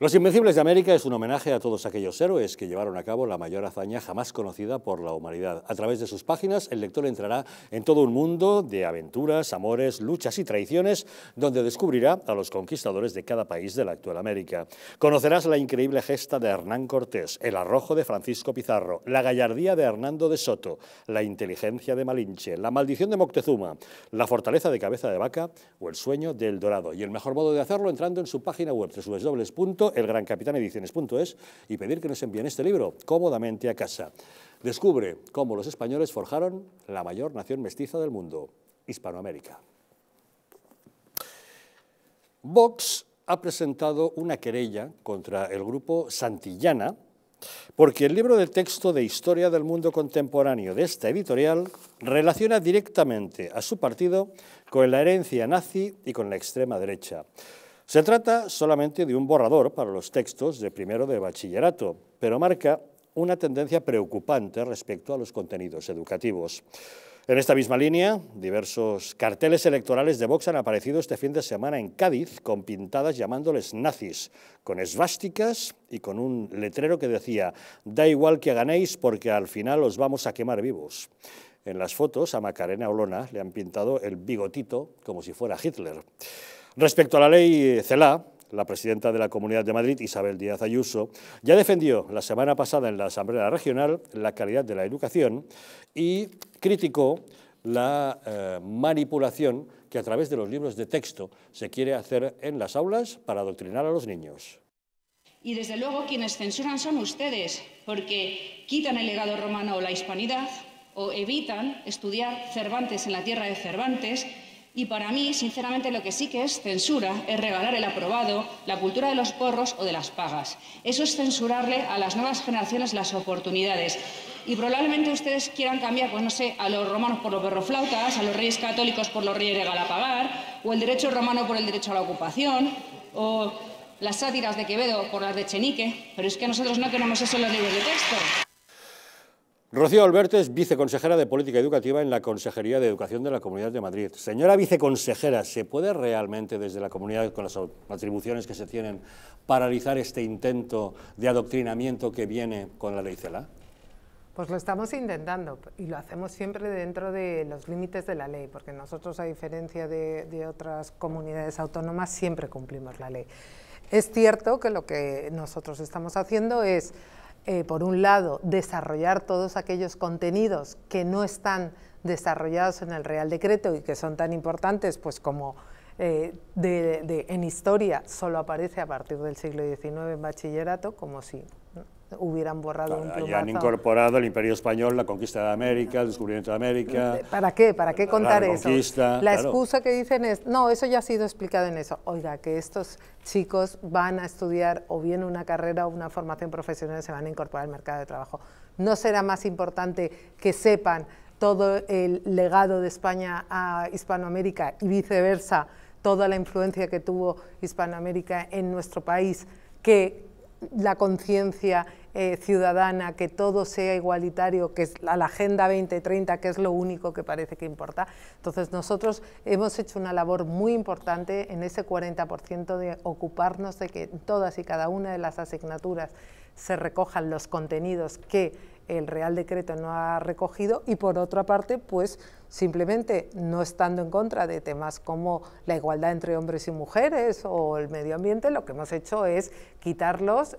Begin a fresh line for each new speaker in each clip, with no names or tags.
Los Invencibles de América es un homenaje a todos aquellos héroes que llevaron a cabo la mayor hazaña jamás conocida por la humanidad. A través de sus páginas, el lector entrará en todo un mundo de aventuras, amores, luchas y traiciones, donde descubrirá a los conquistadores de cada país de la actual América. Conocerás la increíble gesta de Hernán Cortés, el arrojo de Francisco Pizarro, la gallardía de Hernando de Soto, la inteligencia de Malinche, la maldición de Moctezuma, la fortaleza de Cabeza de Vaca o el sueño del Dorado. Y el mejor modo de hacerlo entrando en su página web www el Gran Capitán Ediciones.es y pedir que nos envíen este libro cómodamente a casa. Descubre cómo los españoles forjaron la mayor nación mestiza del mundo, Hispanoamérica. Vox ha presentado una querella contra el grupo Santillana porque el libro de texto de Historia del Mundo Contemporáneo de esta editorial relaciona directamente a su partido con la herencia nazi y con la extrema derecha. Se trata solamente de un borrador para los textos de primero de bachillerato, pero marca una tendencia preocupante respecto a los contenidos educativos. En esta misma línea, diversos carteles electorales de Vox han aparecido este fin de semana en Cádiz con pintadas llamándoles nazis, con esvásticas y con un letrero que decía «Da igual que ganéis porque al final os vamos a quemar vivos». En las fotos a Macarena Olona le han pintado el bigotito como si fuera Hitler. Respecto a la ley CELA, la presidenta de la Comunidad de Madrid, Isabel Díaz Ayuso, ya defendió la semana pasada en la Asamblea Regional la calidad de la educación y criticó la eh, manipulación que a través de los libros de texto se quiere hacer en las aulas para adoctrinar a los niños.
Y desde luego quienes censuran son ustedes, porque quitan el legado romano o la hispanidad, o evitan
estudiar Cervantes en la tierra de Cervantes, y para mí, sinceramente, lo que sí que es censura es regalar el aprobado, la cultura de los porros o de las pagas. Eso es censurarle
a las nuevas generaciones las oportunidades. Y probablemente ustedes quieran cambiar, pues no sé, a los romanos por los perroflautas, a los reyes católicos por los reyes de Galapagar, o el derecho romano por el derecho a la ocupación, o las sátiras de Quevedo por las de Chenique. Pero es que
nosotros no queremos eso en los libros de texto.
Rocío Alberto es viceconsejera de Política Educativa en la Consejería de Educación de la Comunidad de Madrid. Señora viceconsejera, ¿se puede realmente desde la comunidad, con las atribuciones que se tienen, paralizar este intento de adoctrinamiento que viene con la ley CELA?
Pues lo estamos intentando y lo hacemos siempre dentro de los límites de la ley, porque nosotros, a diferencia de, de otras comunidades autónomas, siempre cumplimos la ley. Es cierto que lo que nosotros estamos haciendo es eh, por un lado, desarrollar todos aquellos contenidos que no están desarrollados en el Real Decreto y que son tan importantes, pues como eh, en historia solo aparece a partir del siglo XIX en bachillerato, como si hubieran borrado un ah, plumazo. Ya han
incorporado el Imperio Español, la conquista de América, el descubrimiento de América. Eh,
¿Para qué? ¿Para qué contar eso? La excusa que dicen es, no, eso ya ha sido explicado en eso. Oiga, que estos chicos van a estudiar o bien una carrera o una formación profesional se van a incorporar al mercado de trabajo. ¿No será más importante que sepan todo el legado de España a Hispanoamérica y viceversa, toda la influencia que tuvo Hispanoamérica en nuestro país, que la conciencia eh, ciudadana, que todo sea igualitario, que es la, Agenda 2030, que es lo único que parece que importa. Entonces nosotros hemos hecho una labor muy importante en ese 40% de ocuparnos de que todas y cada una de las asignaturas se recojan los contenidos que el Real Decreto no ha recogido y por otra parte, pues simplemente no estando en contra de temas como la igualdad entre hombres y mujeres o el medio ambiente, lo que hemos hecho es quitarlos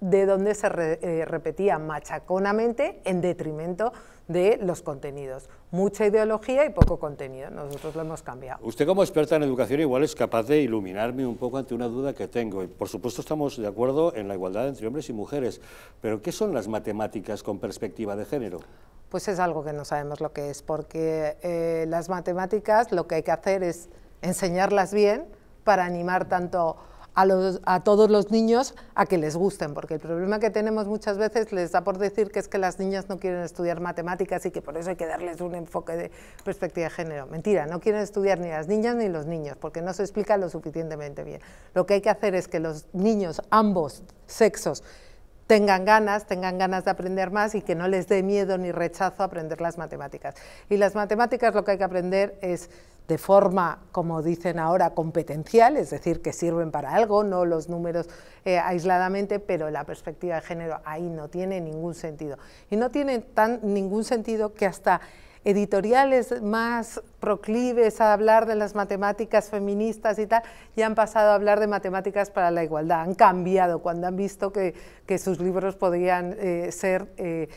de donde se eh, repetía machaconamente en detrimento de los contenidos. Mucha ideología y poco contenido. Nosotros lo hemos cambiado.
Usted como experta en educación igual es capaz de iluminarme un poco ante una duda que tengo. Por supuesto estamos de acuerdo en la igualdad entre hombres y mujeres, pero ¿qué son las matemáticas con perspectiva de género?
Pues es algo que no sabemos lo que es, porque eh, las matemáticas lo que hay que hacer es enseñarlas bien para animar tanto a, todos los niños a que les gusten, porque el problema que tenemos muchas veces les da por decir que es que las niñas no quieren estudiar matemáticas y que por eso hay que darles un enfoque de perspectiva de género. Mentira, no quieren estudiar ni las niñas ni los niños, porque no se explica lo suficientemente bien. Lo que hay que hacer es que los niños, ambos sexos, tengan ganas, tengan ganas de aprender más y que no les dé miedo ni rechazo aprender las matemáticas. Y las matemáticas lo que hay que aprender es de forma, como dicen ahora, competencial, es decir, que sirven para algo, no los números eh, aisladamente, pero la perspectiva de género ahí no tiene ningún sentido. Y no tiene tan, ningún sentido que hasta editoriales más proclives a hablar de las matemáticas feministas y tal, ya han pasado a hablar de matemáticas para la igualdad. Han cambiado cuando han visto que, sus libros podrían eh, ser eh,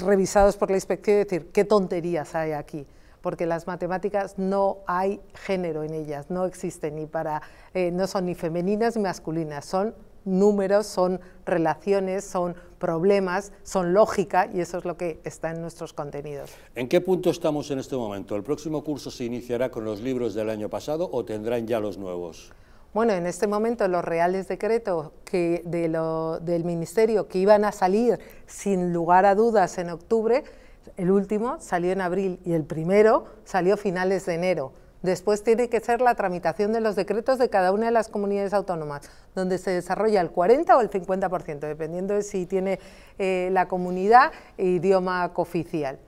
revisados por la inspección y decir, qué tonterías hay aquí porque las matemáticas no hay género en ellas, no existen ni para, eh, no son ni femeninas ni masculinas, son números, son relaciones, son problemas, son lógica y eso es lo que está en nuestros contenidos.
¿En qué punto estamos en este momento? ¿El próximo curso se iniciará con los libros del año pasado o tendrán ya los nuevos?
Bueno, en este momento los reales decretos del Ministerio que iban a salir sin lugar a dudas en octubre el último salió en abril y el primero salió a finales de enero. Después tiene que ser la tramitación de los decretos de cada una de las comunidades autónomas, donde se desarrolla el 40 o el 50%, dependiendo de si tiene eh, la comunidad e idioma cooficial.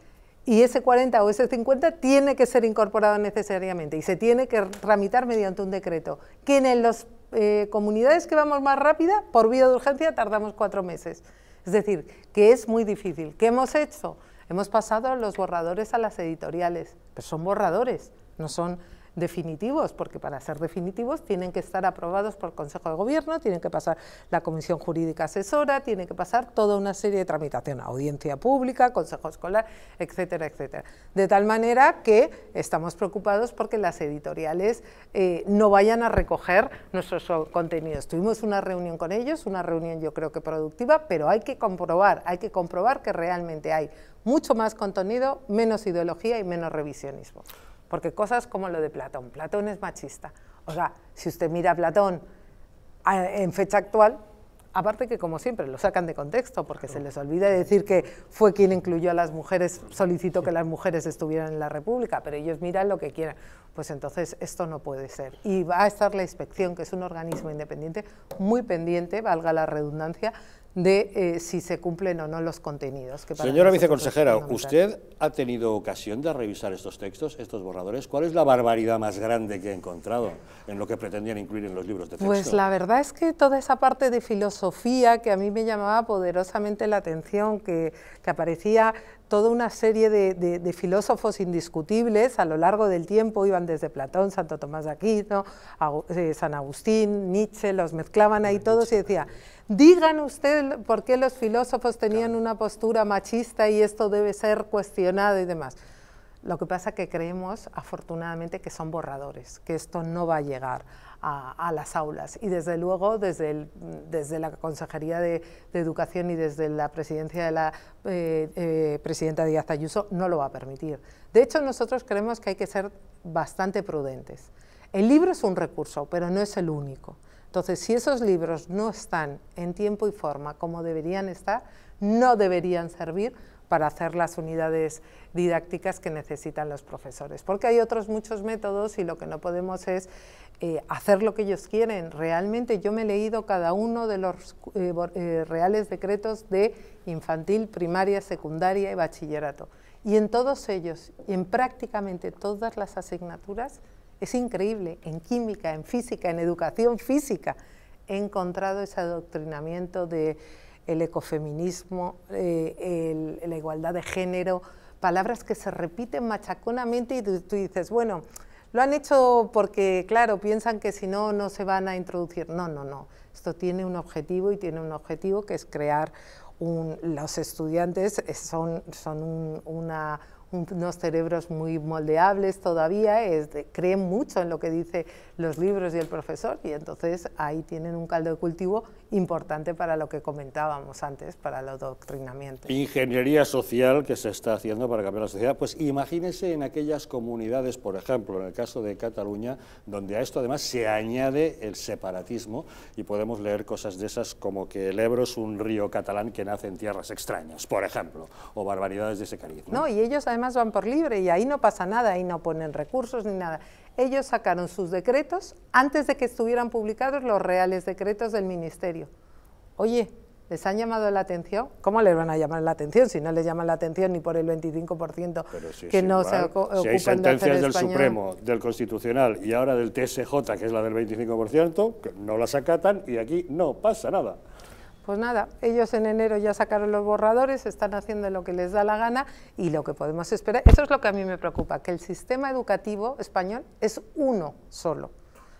Y ese 40 o ese 50 tiene que ser incorporado necesariamente y se tiene que tramitar mediante un decreto, que en las eh, comunidades que vamos más rápida, por vía de urgencia, tardamos cuatro meses. Es decir, que es muy difícil. ¿Qué hemos hecho? Hemos pasado los borradores a las editoriales, pero son borradores, no son definitivos, porque para ser definitivos tienen que estar aprobados por el Consejo de Gobierno, tienen que pasar la Comisión Jurídica Asesora, tienen que pasar toda una serie de tramitaciones, audiencia pública, Consejo Escolar, etcétera, etcétera. De tal manera que estamos preocupados porque las editoriales eh, no vayan a recoger nuestros contenidos. Tuvimos una reunión con ellos, una reunión yo creo que productiva, pero hay que comprobar, hay que comprobar que realmente hay mucho más contenido, menos ideología y menos revisionismo. Porque cosas como lo de Platón, Platón es machista. O sea, si usted mira a Platón ah, en fecha actual, aparte que como siempre lo sacan de contexto porque se les olvida decir que fue quien incluyó a las mujeres, solicitó que las mujeres estuvieran en la República, pero ellos miran lo que quieran. Pues entonces esto no puede ser. Y va a estar la inspección, que es un organismo independiente, muy pendiente, valga la redundancia, de eh, si se cumplen o no los contenidos. Señora viceconsejera, ¿usted
ha tenido ocasión de revisar estos textos, estos borradores? ¿Cuál es la barbaridad más grande que ha encontrado en lo que pretendían incluir en los libros de pues texto? Pues la verdad
es que toda esa parte de filosofía que a mí me llamaba poderosamente la atención, que, que aparecía toda una serie de, filósofos indiscutibles a lo largo del tiempo, iban desde Platón, Santo Tomás de Aquino, eh, San Agustín, Nietzsche, los mezclaban ahí todos y decía, digan ustedes por qué los filósofos tenían una postura machista y esto debe ser cuestionado y demás. Lo que pasa es que creemos, afortunadamente, que son borradores, que esto no va a llegar a, las aulas. Y desde luego, desde, la Consejería de, Educación y desde la presidencia de la eh, eh, presidenta Díaz Ayuso no lo va a permitir. De hecho, nosotros creemos que hay que ser bastante prudentes. El libro es un recurso, pero no es el único. Entonces, si esos libros no están en tiempo y forma como deberían estar, no deberían servir para hacer las unidades didácticas que necesitan los profesores. Porque hay otros muchos métodos y lo que no podemos es eh, hacer lo que ellos quieren. Realmente yo me he leído cada uno de los eh, eh, reales decretos de infantil, primaria, secundaria y bachillerato. Y en todos ellos, y en prácticamente todas las asignaturas, es increíble, en química, en física, en educación física, he encontrado ese adoctrinamiento de el ecofeminismo, eh, la igualdad de género, palabras que se repiten machaconamente y tú, dices, bueno, lo han hecho porque, claro, piensan que si no, no se van a introducir. No, no, no. Esto tiene un objetivo y tiene un objetivo que es crear un, los estudiantes son, unos cerebros muy moldeables todavía, creen mucho en lo que dicen los libros y el profesor y entonces ahí tienen un caldo de cultivo importante para lo que comentábamos antes, para los adoctrinamiento.
Ingeniería social que se está haciendo para cambiar la sociedad. Pues imagínense en aquellas comunidades, por ejemplo, en el caso de Cataluña, donde a esto además se añade el separatismo y podemos leer cosas de esas como que el Ebro es un río catalán que nace en tierras extrañas, por ejemplo, o barbaridades de ese cariz.
no, y ellos además van por libre y ahí no pasa nada, ahí no ponen recursos ni nada. Ellos sacaron sus decretos antes de que estuvieran publicados los reales decretos del ministerio. Oye, ¿Les han llamado la atención? ¿Cómo les van a llamar la atención si no les llaman la atención ni por el 25% que no se ocupan Si hay sentencias del Supremo,
del Constitucional y ahora del TSJ, que es la del 25%, que no las acatan y aquí no pasa nada.
Pues nada, ellos en enero ya sacaron los borradores, están haciendo lo que les da la gana y lo que podemos esperar, eso es lo que a mí me preocupa, que el sistema educativo español es uno solo,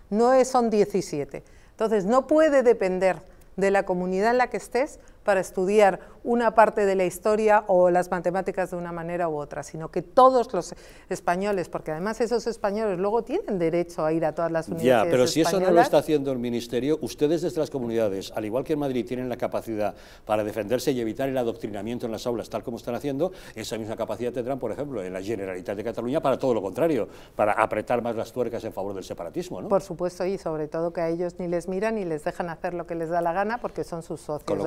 no es, son 17. Entonces, no puede depender de la comunidad en la que estés para estudiar una parte de la historia o las matemáticas de una manera u otra, sino que todos los españoles, porque además esos españoles luego tienen derecho a ir a todas las universidades. Ya, pero si eso no lo está
haciendo el Ministerio, ustedes desde las comunidades, al igual que en Madrid, tienen la capacidad para defenderse y evitar el adoctrinamiento en las aulas, tal como están haciendo, esa misma capacidad tendrán, por ejemplo, en la Generalitat de Cataluña para todo lo contrario, para apretar más las tuercas en favor del separatismo. ¿no?
Por supuesto, y sobre todo que a ellos ni les miran ni les dejan hacer lo que les da la gana porque son sus socios. Con lo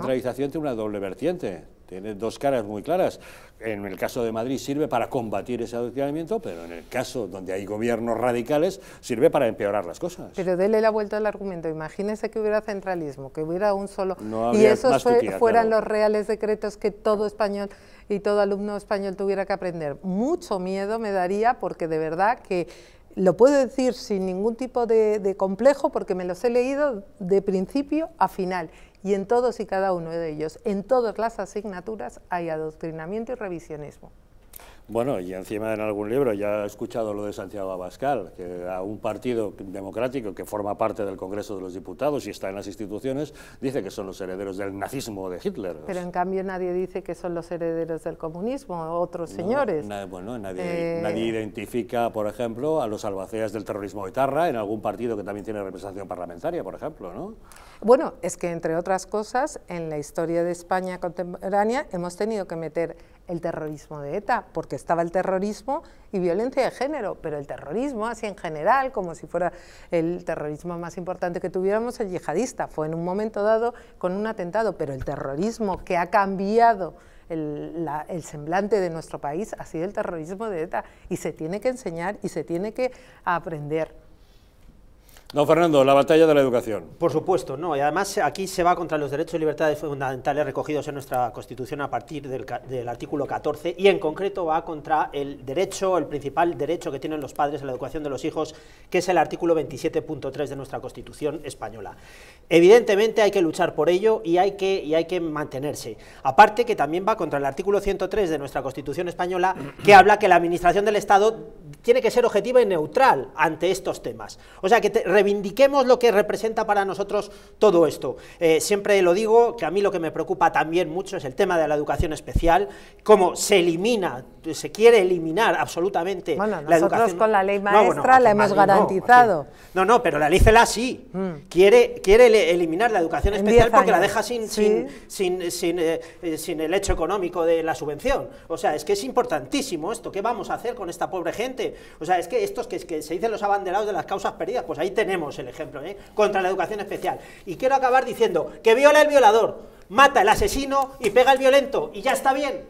Centralización centralización tiene una doble vertiente, tiene dos caras muy claras. En el caso de Madrid sirve para combatir ese adoctrinamiento, pero en el caso donde hay gobiernos radicales sirve para empeorar las cosas.
Pero dele la vuelta al argumento. Imagínese que hubiera centralismo, que hubiera un solo... y esos fueran los reales decretos que todo español y todo alumno español tuviera que aprender. Mucho miedo me daría porque de verdad que lo puedo decir sin ningún tipo de, complejo porque me los he leído de principio a final y en todos y cada uno de ellos, en todas las asignaturas hay adoctrinamiento y revisionismo.
Bueno, y encima en algún libro ya he escuchado lo de Santiago Abascal, que a un partido democrático que forma parte del Congreso de los Diputados y está en las instituciones, dice que son los herederos del nazismo de Hitler.
Pero en cambio nadie dice que son los herederos del comunismo, otros señores.
bueno, nadie, eh, identifica, por ejemplo, a los albaceas del terrorismo guitarra en algún partido que también tiene representación parlamentaria, por ejemplo, ¿no?
Bueno, es que entre otras cosas, en la historia de España contemporánea hemos tenido que meter el terrorismo de ETA, porque estaba el terrorismo y violencia de género, pero el terrorismo así en general, como si fuera el terrorismo más importante que tuviéramos, el yihadista, fue en un momento dado con un atentado, pero el terrorismo que ha cambiado el, el, semblante de nuestro país ha sido el terrorismo de ETA y se tiene que enseñar y se tiene que aprender.
Don Fernando, la batalla de la educación.
Por
supuesto, no. Y además aquí se va contra los derechos y libertades fundamentales recogidos en nuestra Constitución a partir del, artículo 14 y en concreto va contra el derecho, el principal derecho que tienen los padres a la educación de los hijos, que es el artículo 27.3 de nuestra Constitución española. Evidentemente hay que luchar por ello y hay que, y hay que mantenerse. Aparte que también va contra el artículo 103 de nuestra Constitución española, que habla que la administración del Estado tiene que ser objetiva y neutral ante estos temas. O sea que reivindiquemos lo que representa para nosotros todo esto. Eh, siempre lo digo, que a mí lo que me preocupa también mucho es el tema de la educación especial, cómo se elimina, se quiere eliminar absolutamente bueno, la con la
ley maestra la hemos garantizado.
No, no, pero la ley sí, mm. quiere, quiere eliminar la educación especial porque la deja sin, sin, sin, eh, eh, sin, el hecho económico de la subvención. O sea, es que es importantísimo esto, ¿qué vamos a hacer con esta pobre gente? O sea, es que estos que, que se dicen los abanderados de las causas perdidas, pues ahí tenemos tenemos el ejemplo, ¿eh? contra la educación especial. Y quiero acabar diciendo que viola el violador, mata el asesino y pega el violento, y ya está bien.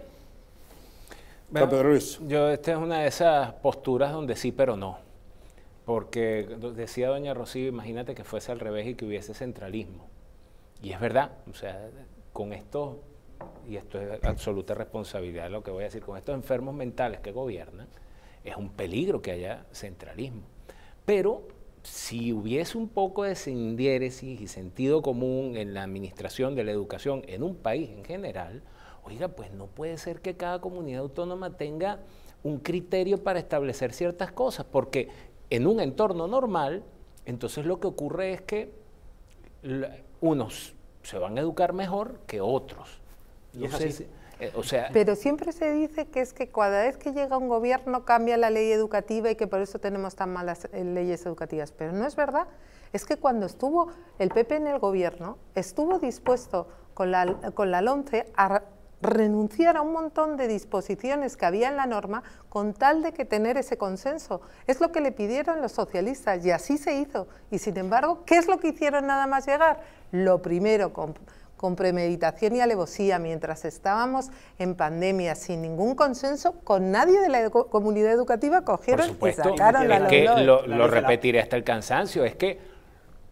Pedro Ruiz. Yo, esta
es una de esas posturas donde sí, pero no. Porque decía doña Rocío, imagínate que fuese al revés y que hubiese centralismo. Y es verdad, o sea, con esto, y esto es absoluta responsabilidad lo que voy a decir, con estos enfermos mentales que gobiernan, es un peligro que haya centralismo. Pero si hubiese un poco de diéresis y sentido común en la administración de la educación en un país en general, oiga, pues no puede ser que cada comunidad autónoma tenga un criterio para establecer ciertas cosas, porque en un entorno normal, entonces lo que ocurre es que unos se van a educar mejor que otros. Eh, Pero
siempre se dice que es que cada vez que llega un gobierno cambia la ley educativa y que por eso tenemos tan malas eh, leyes educativas. Pero no es verdad. Es que cuando estuvo el PP en el gobierno, estuvo dispuesto con la, con la LONCE a renunciar a un montón de disposiciones que había en la norma con tal de que tener ese consenso. Es lo que le pidieron los socialistas y así se hizo. Y sin embargo, ¿qué es lo que hicieron nada más llegar? Lo primero, con con premeditación y alevosía mientras estábamos en pandemia sin ningún consenso con nadie de la comunidad educativa cogieron y sacaron la lo, repetiré
hasta el cansancio, es que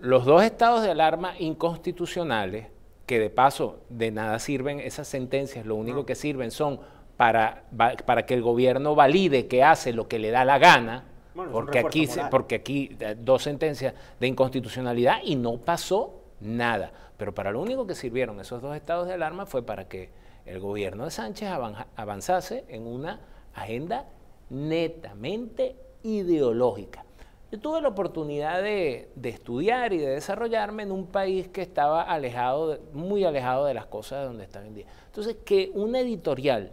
los dos estados de alarma inconstitucionales, que de paso de nada sirven esas sentencias, lo único que sirven son para, para que el gobierno valide que hace lo que le da la gana, porque, aquí, porque aquí eh, dos sentencias de inconstitucionalidad y no pasó nada. Pero para lo único que sirvieron esos dos estados de alarma fue para que el gobierno de Sánchez avanzase en una agenda netamente ideológica. Yo tuve la oportunidad de, estudiar y de desarrollarme en un país que estaba alejado, muy alejado de las cosas de donde está hoy en día. Entonces, que un editorial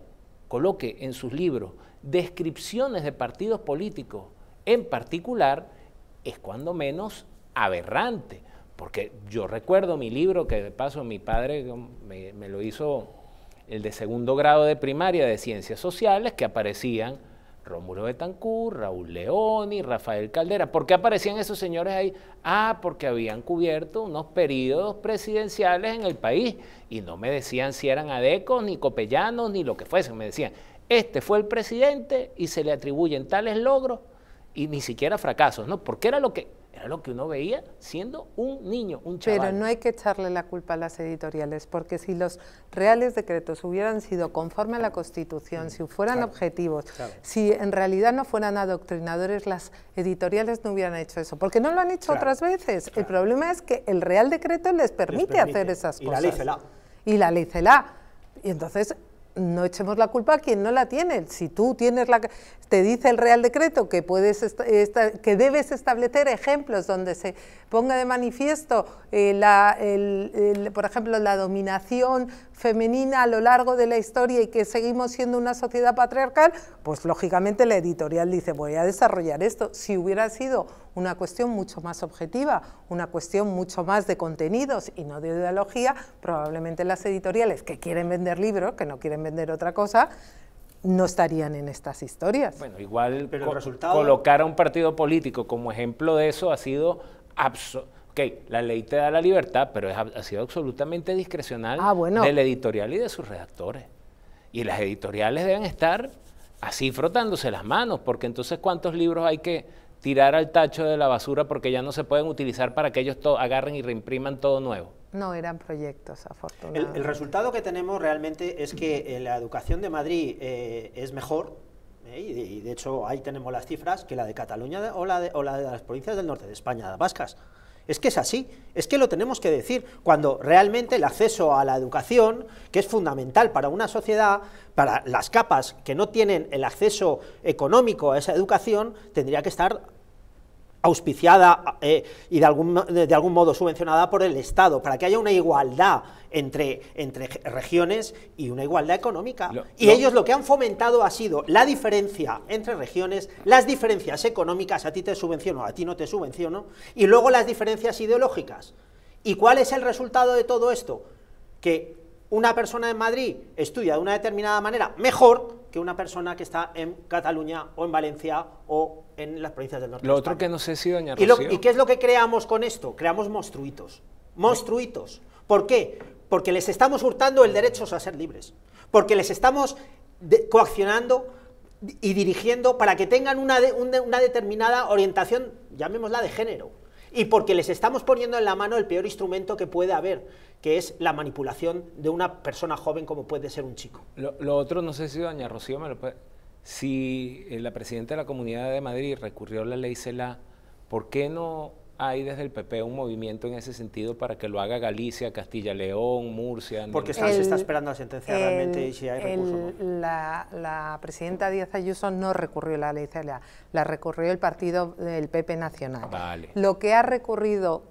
coloque en sus libros descripciones de partidos políticos en particular es cuando menos aberrante. Porque yo recuerdo mi libro, que de paso mi padre me, lo hizo el de segundo grado de primaria de ciencias sociales, que aparecían Rómulo Betancourt, Raúl León y Rafael Caldera. ¿Por qué aparecían esos señores ahí? Ah, porque habían cubierto unos periodos presidenciales en el país y no me decían si eran adecos, ni copellanos, ni lo que fuese. Me decían, este fue el presidente y se le atribuyen tales logros y ni siquiera fracasos, ¿no? Porque era lo que era lo que uno veía
siendo un niño, un chaval. Pero no hay que echarle la culpa a las editoriales, porque si los reales decretos hubieran sido conforme a la Constitución, si fueran objetivos, si en realidad no fueran adoctrinadores, las editoriales no hubieran hecho eso, porque no lo han hecho otras veces. El problema es que el real decreto les permite, hacer esas cosas. Y la ley Y la ley Y entonces no echemos la culpa a quien no la tiene. Si tú tienes la, te dice el Real Decreto que, puedes que debes establecer ejemplos donde se ponga de manifiesto, eh, la, por ejemplo, la dominación femenina a lo largo de la historia y que seguimos siendo una sociedad patriarcal, pues lógicamente la editorial dice voy a desarrollar esto. Si hubiera sido una cuestión mucho más objetiva, una cuestión mucho más de contenidos y no de ideología, probablemente las editoriales que quieren vender libros, que no quieren vender otra cosa, no estarían en estas historias.
Bueno, igual colocar a un partido político como ejemplo de eso ha sido ok, la ley te da la libertad, pero ha sido absolutamente discrecional ah, del editorial y de sus redactores. Y las editoriales deben estar así frotándose las manos, porque entonces cuántos libros hay que tirar al tacho de la basura porque ya no se pueden utilizar para que ellos agarren y reimpriman todo nuevo.
No eran proyectos,
afortunadamente.
El, resultado que
tenemos realmente es que eh, la educación de Madrid eh, es mejor, eh, y, de, hecho ahí tenemos las cifras, que la de Cataluña o la de, o la de las provincias del norte de España, las vascas. Es que es así, es que lo tenemos que decir, cuando realmente el acceso a la educación, que es fundamental para una sociedad, para las capas que no tienen el acceso económico a esa educación, tendría que estar auspiciada eh, y de algún, de, algún, modo subvencionada por el Estado, para que haya una igualdad entre, entre regiones y una igualdad económica. y ellos lo que han fomentado ha sido la diferencia entre regiones, las diferencias económicas, a ti te subvenciono, a ti no te subvenciono, y luego las diferencias ideológicas. ¿Y cuál es el resultado de todo esto? Que una persona en Madrid estudia de una determinada manera mejor que una persona que está en Cataluña o en Valencia o en las provincias del norte. Lo otro que no sé si doña ¿Y, qué es lo que creamos con esto? Creamos monstruitos. Monstruitos. ¿Por qué? Porque les estamos hurtando el derecho a ser libres. Porque les estamos coaccionando y dirigiendo para que tengan una determinada orientación, llamémosla de género y porque les estamos poniendo en la mano el peor instrumento que puede haber, que es la manipulación de una persona joven como puede ser un chico.
Lo, otro, no sé si doña Rocío me lo puede... Si eh, la presidenta de la Comunidad de Madrid recurrió a la ley CELA, ¿por qué no hay desde el PP un movimiento en ese sentido para que lo haga Galicia, Castilla León, Murcia. Porque está, se está
esperando
la sentencia realmente si hay recursos.
la, presidenta Díaz Ayuso no recurrió la ley CLA, la recurrió el partido del PP Nacional. Lo que ha recurrido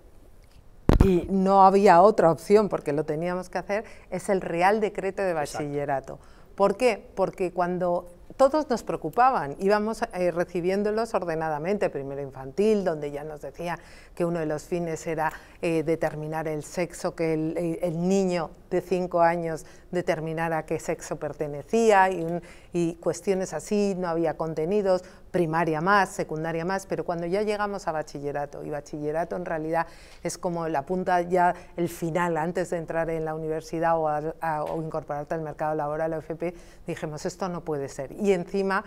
y no había otra opción porque lo teníamos que hacer es el Real Decreto de Bachillerato. ¿Por qué? Porque cuando todos nos preocupaban, íbamos eh, recibiéndolos ordenadamente, primero infantil, donde ya nos decía que uno de los fines era eh, determinar el sexo, que eh, el, niño de cinco años determinara a qué sexo pertenecía, y un, y cuestiones así, no había contenidos, primaria más, secundaria más, pero cuando ya llegamos a bachillerato, y bachillerato en realidad es como la punta ya, el final, antes de entrar en la universidad o, incorporarte al mercado laboral, la FP, dijimos, esto no puede ser. Y encima...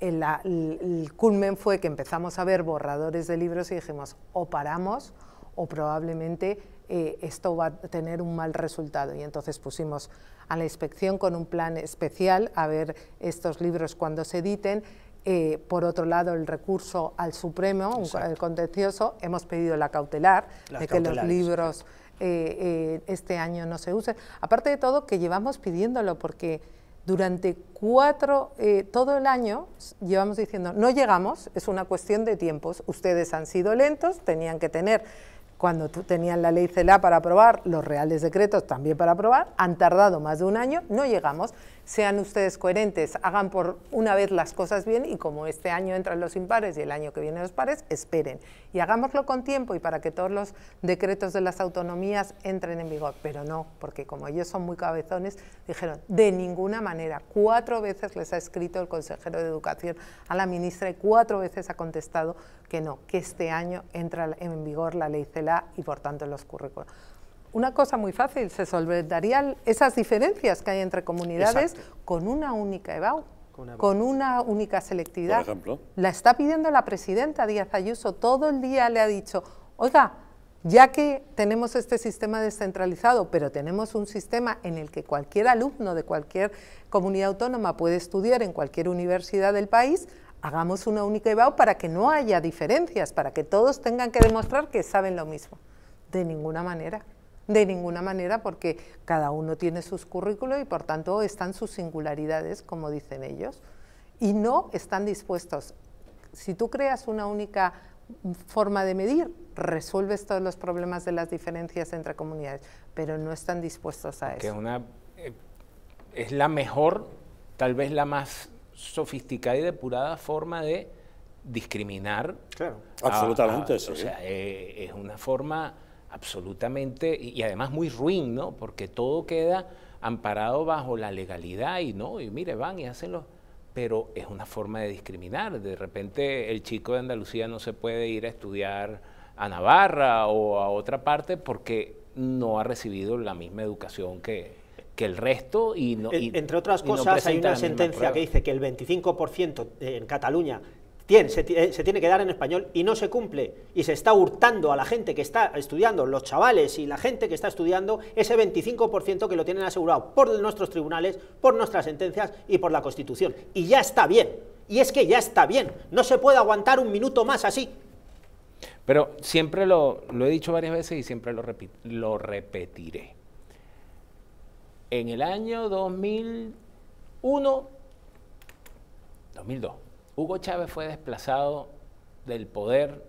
el culmen fue que empezamos a ver borradores de libros y dijimos, o paramos o probablemente eh, esto va a tener un mal resultado. Y entonces pusimos a la inspección con un plan especial a ver estos libros cuando se editen. Eh, por otro lado, el recurso al Supremo, el contencioso, hemos pedido la cautelar de que los libros eh, este año no se usen. Aparte de todo, que llevamos pidiéndolo porque durante cuatro, todo el año llevamos diciendo, no llegamos, es una cuestión de tiempos, ustedes han sido lentos, tenían que tener cuando tenían la ley CELA para aprobar, los reales decretos también para aprobar, han tardado más de un año, no llegamos sean ustedes coherentes, hagan por una vez las cosas bien y como este año entran los impares y el año que viene los pares, esperen. Y hagámoslo con tiempo y para que todos los decretos de las autonomías entren en vigor. Pero no, porque como ellos son muy cabezones, dijeron, de ninguna manera. Cuatro veces les ha escrito el consejero de Educación a la ministra y cuatro veces ha contestado que no, que este año entra en vigor la ley CELA y por tanto los currículos una cosa muy fácil, se solventarían esas diferencias que hay entre comunidades con una única EBAU, e con una única selectividad. Por ejemplo. La está pidiendo la presidenta Díaz Ayuso, todo el día le ha dicho, oiga, ya que tenemos este sistema descentralizado, pero tenemos un sistema en el que cualquier alumno de cualquier comunidad autónoma puede estudiar en cualquier universidad del país, hagamos una única EBAU para que no haya diferencias, para que todos tengan que demostrar que saben lo mismo. De ninguna manera de ninguna manera porque cada uno tiene sus currículos y por tanto están sus singularidades, como dicen ellos, y no están dispuestos. Si tú creas una única forma de medir, resuelves todos los problemas de las diferencias entre comunidades, pero no están dispuestos a eso. Eh,
es la mejor, tal vez la más sofisticada y depurada forma de discriminar. Claro, absolutamente. sea, eh, es una forma absolutamente, y, además muy ruin, ¿no? Porque todo queda amparado bajo la legalidad y no, y mire, van y hacenlo, pero es una forma de discriminar. De repente el chico de Andalucía no se puede ir a estudiar a Navarra o a otra parte porque no ha recibido la misma educación que, que el
resto
y no... Entre otras cosas, hay una sentencia que dice
que el 25% en Cataluña eh, se, tiene que dar en español y no se cumple. Y se está hurtando a la gente que está estudiando, los chavales y la gente que está estudiando, ese 25% que lo tienen asegurado por nuestros tribunales, por nuestras sentencias y por la Constitución. Y ya está bien. Y es que ya está bien. No se puede aguantar un minuto más así.
Pero siempre lo, he dicho varias veces y siempre lo, lo repetiré. En el año 2001, 2002 Hugo Chávez fue desplazado del poder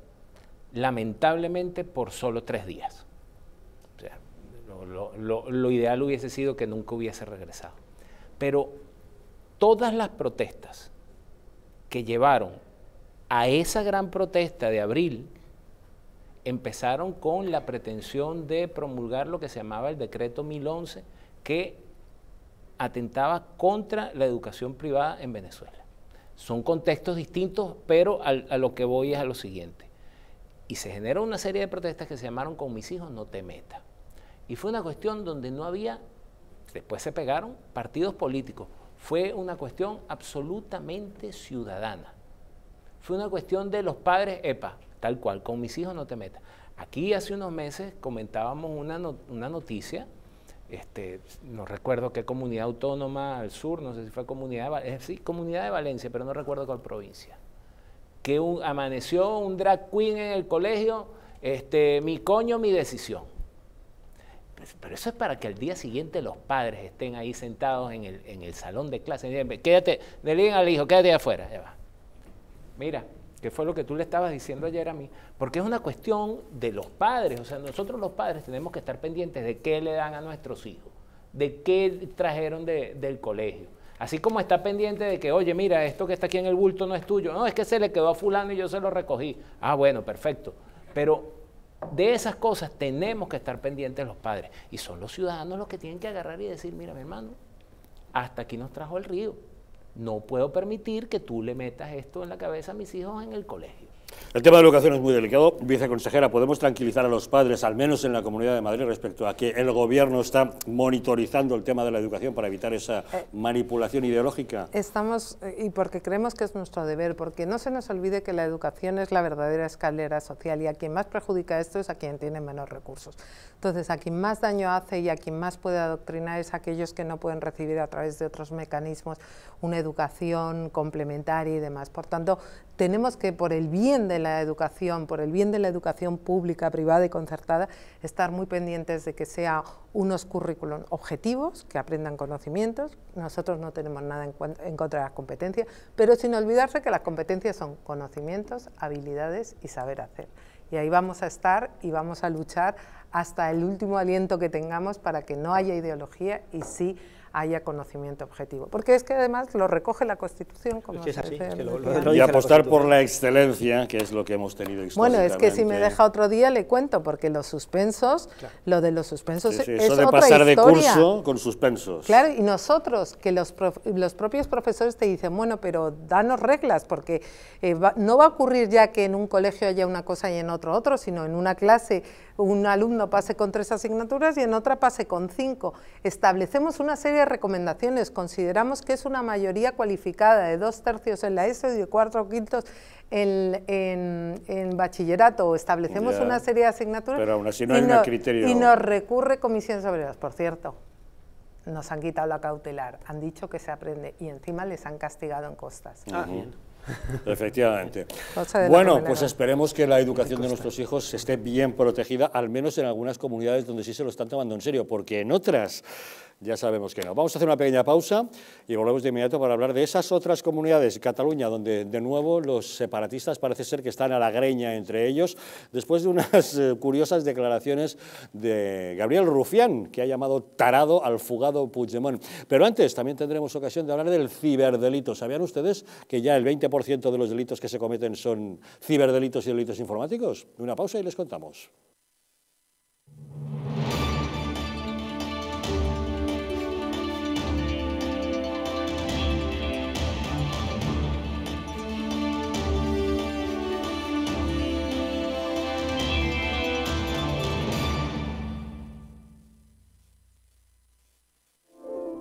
lamentablemente por solo tres días. O sea, lo, lo ideal hubiese sido que nunca hubiese regresado. Pero todas las protestas que llevaron a esa gran protesta de abril empezaron con la pretensión de promulgar lo que se llamaba el decreto 1011 que atentaba contra la educación privada en Venezuela. Son contextos distintos, pero a lo que voy es a lo siguiente. Y se generó una serie de protestas que se llamaron con mis hijos no te meta Y fue una cuestión donde no había, después se pegaron partidos políticos, fue una cuestión absolutamente ciudadana. Fue una cuestión de los padres, epa, tal cual, con mis hijos no te meta Aquí hace unos meses comentábamos una, una noticia este, no recuerdo qué comunidad autónoma al sur, no sé si fue comunidad, de, eh, comunidad de Valencia, pero no recuerdo cuál provincia. Que un, amaneció un drag queen en el colegio, este, mi coño, mi decisión. Pues, pero eso es para que al día siguiente los padres estén ahí sentados en el, en el salón de clase. Quédate, le al hijo, quédate afuera. Ya va. Mira, que fue lo que tú le estabas diciendo ayer a mí, porque es una cuestión de los padres, o sea, nosotros los padres tenemos que estar pendientes de qué le dan a nuestros hijos, de qué trajeron del colegio. Así como está pendiente de que, oye, mira, esto que está aquí en el bulto no es tuyo, no, es que se le quedó a fulano y yo se lo recogí. Ah, bueno, perfecto. Pero de esas cosas tenemos que estar pendientes los padres. Y son los ciudadanos los que tienen que agarrar y decir, mira, mi hermano, hasta aquí nos trajo el río no puedo permitir que tú le metas esto en la cabeza a mis hijos en el colegio.
El tema de la educación es muy delicado. Viceconsejera, ¿podemos tranquilizar a los padres, al menos en la Comunidad de Madrid, respecto a que el Gobierno está monitorizando el tema de la educación para evitar esa eh, manipulación ideológica?
Estamos, y porque creemos que es nuestro deber, porque no se nos olvide que la educación es la verdadera escalera social y a quien más perjudica esto es a quien tiene menos recursos. Entonces, a quien más daño hace y a quien más puede adoctrinar es a aquellos que no pueden recibir a través de otros mecanismos una educación complementaria y demás. Por tanto, tenemos que, por el bien de la educación, por el bien de la educación pública, privada y concertada, estar muy pendientes de que sean unos currículos objetivos, que aprendan conocimientos. Nosotros no tenemos nada en contra de las competencias, pero sin olvidarse que las competencias son conocimientos, habilidades y saber hacer. Y ahí vamos a estar y vamos a luchar hasta el último aliento que tengamos para que no haya ideología y sí haya conocimiento objetivo. Porque es que además lo recoge la Constitución como dice. Y apostar por
la excelencia, que es lo que hemos tenido Bueno, es que si me deja
otro día le cuento, porque los suspensos, lo de los suspensos es eso de pasar de curso
con suspensos. Claro,
y nosotros, que los, los propios profesores te dicen, bueno, pero danos reglas, porque eh, no va a ocurrir ya que en un colegio haya una cosa y en otro otro, sino en una clase un alumno pase con tres asignaturas y en otra pase con cinco. Establecemos una serie de recomendaciones. Consideramos que es una mayoría cualificada de dos tercios en la ESO y de cuatro quintos en, en, bachillerato. Establecemos una serie de asignaturas. Pero aún así no hay criterio. Y nos recurre Comisión las, por cierto. Nos han quitado la cautelar, han dicho que se aprende y encima les han castigado en costas. Ah,
Efectivamente. bueno, pues esperemos que la educación de nuestros hijos esté bien protegida, al menos en algunas comunidades donde sí se lo están tomando en serio, porque en otras ya sabemos que no. Vamos a hacer una pequeña pausa y volvemos de inmediato para hablar de esas otras comunidades, Cataluña, donde de nuevo los separatistas parece ser que están a la greña entre ellos, después de unas eh, curiosas declaraciones de Gabriel Rufián, que ha llamado tarado al fugado Puigdemont. Pero antes también tendremos ocasión de hablar del ciberdelito. ¿Sabían ustedes que ya el 20% de los delitos que se cometen son ciberdelitos y delitos informáticos? Una pausa y les contamos.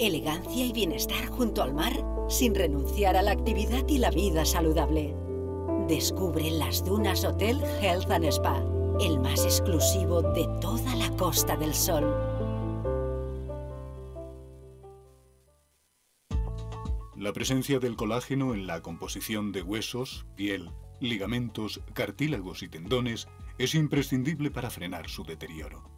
Elegancia y bienestar junto al mar sin renunciar a la actividad y la vida saludable. Descubre las dunas Hotel Health and Spa, el más exclusivo de toda la Costa del Sol.
La presencia del colágeno en la composición de huesos, piel, ligamentos, cartílagos y tendones es imprescindible para frenar su deterioro.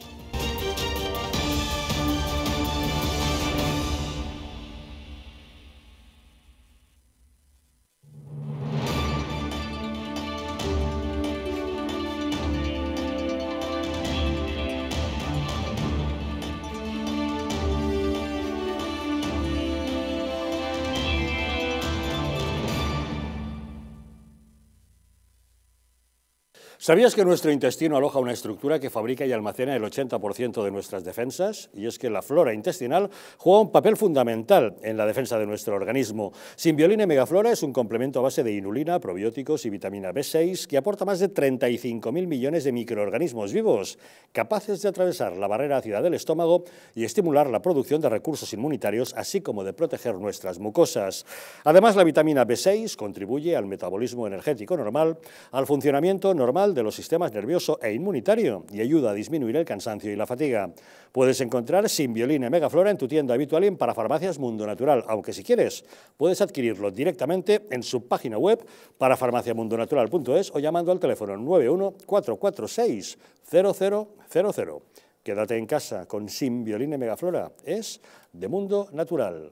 ¿Sabías que nuestro intestino aloja una estructura que fabrica y almacena el 80% de nuestras defensas? Y es que la flora intestinal juega un papel fundamental en la defensa de nuestro organismo. y Megaflora es un complemento a base de inulina, probióticos y vitamina B6 que aporta más de 35.000 millones de microorganismos vivos, capaces de atravesar la barrera ácida del estómago y estimular la producción de recursos inmunitarios, así como de proteger nuestras mucosas. Además, la vitamina B6 contribuye al metabolismo energético normal, al funcionamiento normal de los sistemas nervioso e inmunitario y ayuda a disminuir el cansancio y la fatiga. Puedes encontrar Simbioline Megaflora en tu tienda habitual y en Parafarmacias Mundo Natural, aunque si quieres puedes adquirirlo directamente en su página web parafarmaciamundonatural.es o llamando al teléfono 914460000. Quédate en casa con Simbioline Megaflora, es de Mundo Natural.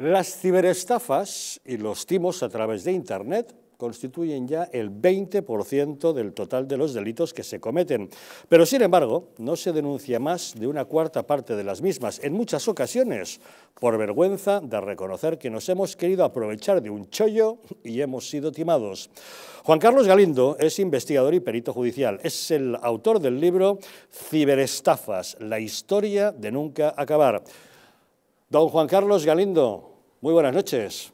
Las ciberestafas y los timos a través de Internet constituyen ya el 20% del total de los delitos que se cometen. Pero, sin embargo, no se denuncia más de una cuarta parte de las mismas, en muchas ocasiones, por vergüenza de reconocer que nos hemos querido aprovechar de un chollo y hemos sido timados. Juan Carlos Galindo es investigador y perito judicial. Es el autor del libro Ciberestafas, la historia de nunca acabar. Don Juan Carlos Galindo, muy buenas noches.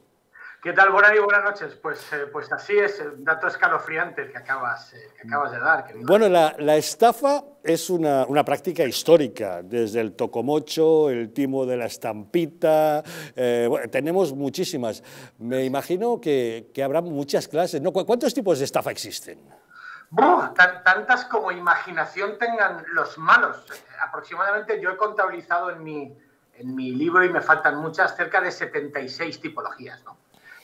¿Qué tal, y Buenas noches. Pues, eh, pues así es, el dato escalofriante que acabas, eh, de dar.
Bueno, la, estafa es una, práctica histórica, desde el tocomocho, el timo de la estampita, eh, tenemos muchísimas. Me imagino que, habrá muchas clases. ¿no? ¿Cuántos tipos de estafa existen?
tantas como imaginación tengan los malos. Aproximadamente yo he contabilizado en mi en mi libro, y me faltan muchas, cerca de 76 tipologías, ¿no?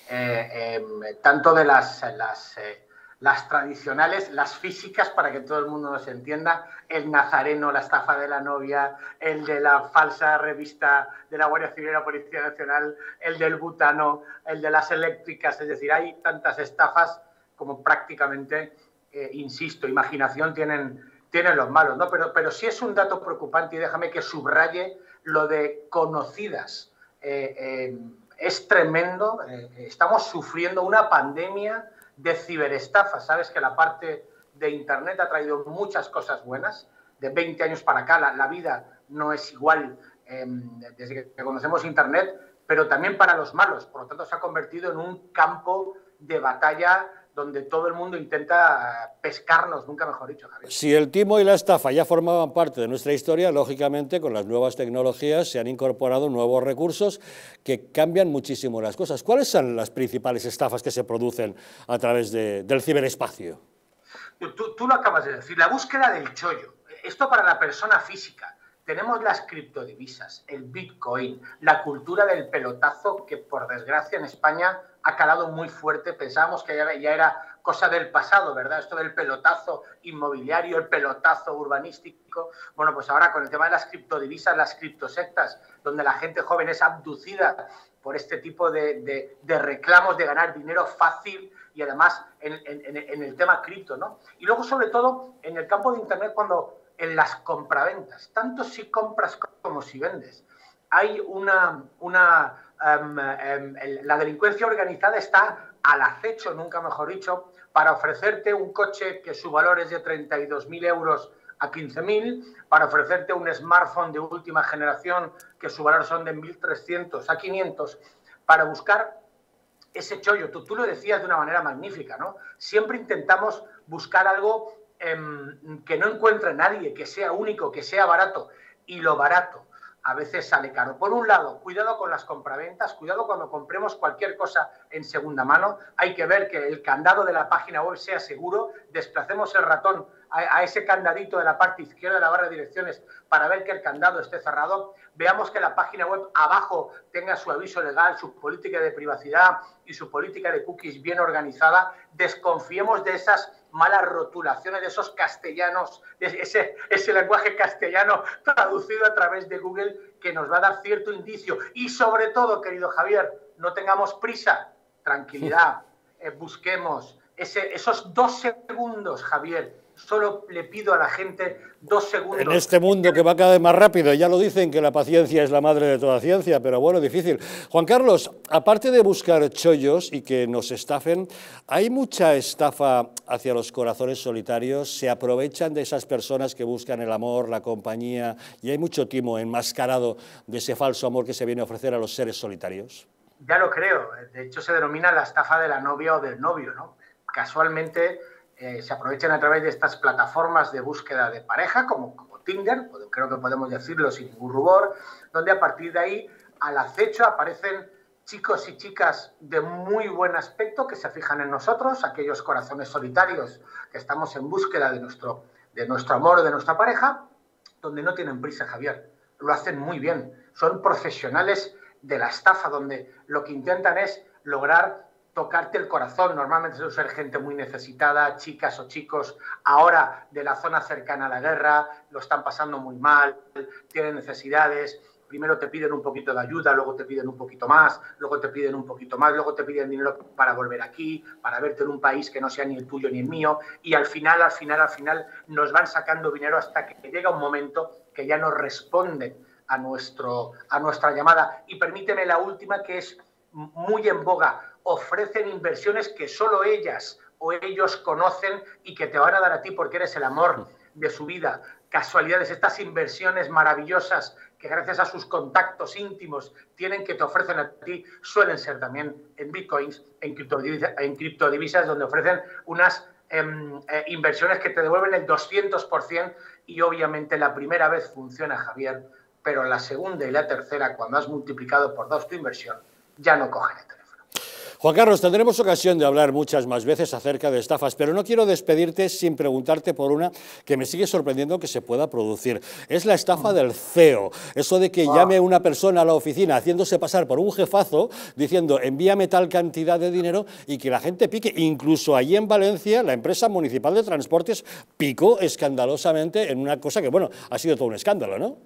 Eh, em, tanto de eh, las, tradicionales, las físicas, para que todo el mundo nos entienda, el nazareno, la estafa de la novia, el de la falsa revista de la Guardia Civil y la Policía Nacional, el del butano, el de las eléctricas, es decir, hay tantas estafas como prácticamente, eh, insisto, imaginación tienen, tienen los malos, ¿no? Pero, pero sí es un dato preocupante y déjame que subraye lo de conocidas. Eh, eh, es tremendo, eh, estamos sufriendo una pandemia de ciberestafas Sabes que la parte de Internet ha traído muchas cosas buenas. De 20 años para acá la vida no es igual em, desde que conocemos Internet, pero también para los malos. Por lo tanto, se ha convertido en un campo de batalla donde todo el mundo intenta pescarnos, nunca mejor dicho,
Javier. Si el timo y la estafa ya formaban parte de nuestra historia, lógicamente con las nuevas tecnologías se han incorporado nuevos recursos que cambian muchísimo las cosas. ¿Cuáles son las principales estafas que se producen a través del ciberespacio?
Tú, tú lo acabas de decir, la búsqueda del chollo. Esto para la persona física. Tenemos las criptodivisas, el Bitcoin, la cultura del pelotazo que por desgracia en España ha calado muy fuerte. Pensábamos que ya, era cosa del pasado, ¿verdad? Esto del pelotazo inmobiliario, el pelotazo urbanístico. Bueno, pues ahora con el tema de las criptodivisas, las criptosectas, donde la gente joven es abducida por este tipo de, reclamos de ganar dinero fácil y además en, en el tema cripto, ¿no? Y luego, sobre todo, en el campo de Internet, cuando en las compraventas, tanto si compras como si vendes. Hay una, una Em, em, la delincuencia organizada está al acecho, nunca mejor dicho, para ofrecerte un coche que su valor es de 32.000 euros a 15.000, para ofrecerte un smartphone de última generación que su valor son de 1.300 a 500, para buscar ese chollo. Tú, lo decías de una manera magnífica, ¿no? Siempre intentamos buscar algo em, que no encuentre nadie, que sea único, que sea barato. Y lo barato a veces sale caro. Por un lado, cuidado con las compraventas, cuidado cuando compremos cualquier cosa en segunda mano. Hay que ver que el candado de la página web sea seguro. Desplacemos el ratón a, ese candadito de la parte izquierda de la barra de direcciones para ver que el candado esté cerrado. Veamos que la página web abajo tenga su aviso legal, su política de privacidad y su política de cookies bien organizada. Desconfiemos de esas malas rotulaciones de esos castellanos, ese, lenguaje castellano traducido a través de Google que nos va a dar cierto indicio. Y sobre todo, querido Javier, no tengamos prisa, tranquilidad, eh, busquemos esos dos segundos, Javier, Solo le pido a la gente
dos segundos. En este mundo que va cada vez más rápido, ya lo dicen que la paciencia es la madre de toda ciencia, pero bueno, difícil. Juan Carlos, aparte de buscar chollos y que nos estafen, ¿hay mucha estafa hacia los corazones solitarios? ¿Se aprovechan de esas personas que buscan el amor, la compañía y hay mucho timo enmascarado de ese falso amor que se viene a ofrecer a los seres solitarios?
Ya lo creo. De hecho, se denomina la estafa de la novia o del novio, ¿no? Casualmente eh, se aprovechan a través de estas plataformas de búsqueda de pareja, como, como Tinder, creo que podemos decirlo sin ningún rubor, donde a partir de ahí al acecho aparecen chicos y chicas de muy buen aspecto que se fijan en nosotros, aquellos corazones solitarios que estamos en búsqueda de nuestro, de nuestro amor, de nuestra pareja, donde no tienen prisa, Javier. Lo hacen muy bien. Son profesionales de la estafa, donde lo que intentan es lograr tocarte el corazón. Normalmente suele ser gente muy necesitada, chicas o chicos, ahora de la zona cercana a la guerra, lo están pasando muy mal, tienen necesidades. Primero te piden un poquito de ayuda, luego te piden un poquito más, luego te piden un poquito más, luego te piden dinero para volver aquí, para verte en un país que no sea ni el tuyo ni el mío. Y al final, al final, al final nos van sacando dinero hasta que llega un momento que ya no responden a, nuestro, a nuestra llamada. Y permíteme la última que es muy en boga ofrecen inversiones que solo ellas o ellos conocen y que te van a dar a ti porque eres el amor de su vida. Casualidades, estas inversiones maravillosas que gracias a sus contactos íntimos tienen que te ofrecen a ti, suelen ser también en bitcoins, en criptodivisas, donde ofrecen unas em, eh, inversiones que te devuelven el 200% y obviamente la primera vez funciona, Javier, pero la segunda y la tercera, cuando has multiplicado por dos tu inversión, ya no cogen
Juan Carlos, tendremos ocasión de hablar muchas más veces acerca de estafas, pero no quiero despedirte sin preguntarte por una que me sigue sorprendiendo que se pueda producir. Es la estafa del CEO. Eso de que ah. llame una persona a la oficina haciéndose pasar por un jefazo diciendo envíame tal cantidad de dinero y que la gente pique. Incluso allí en Valencia la empresa municipal de transportes picó escandalosamente en una cosa que, bueno, ha sido todo un escándalo, ¿no?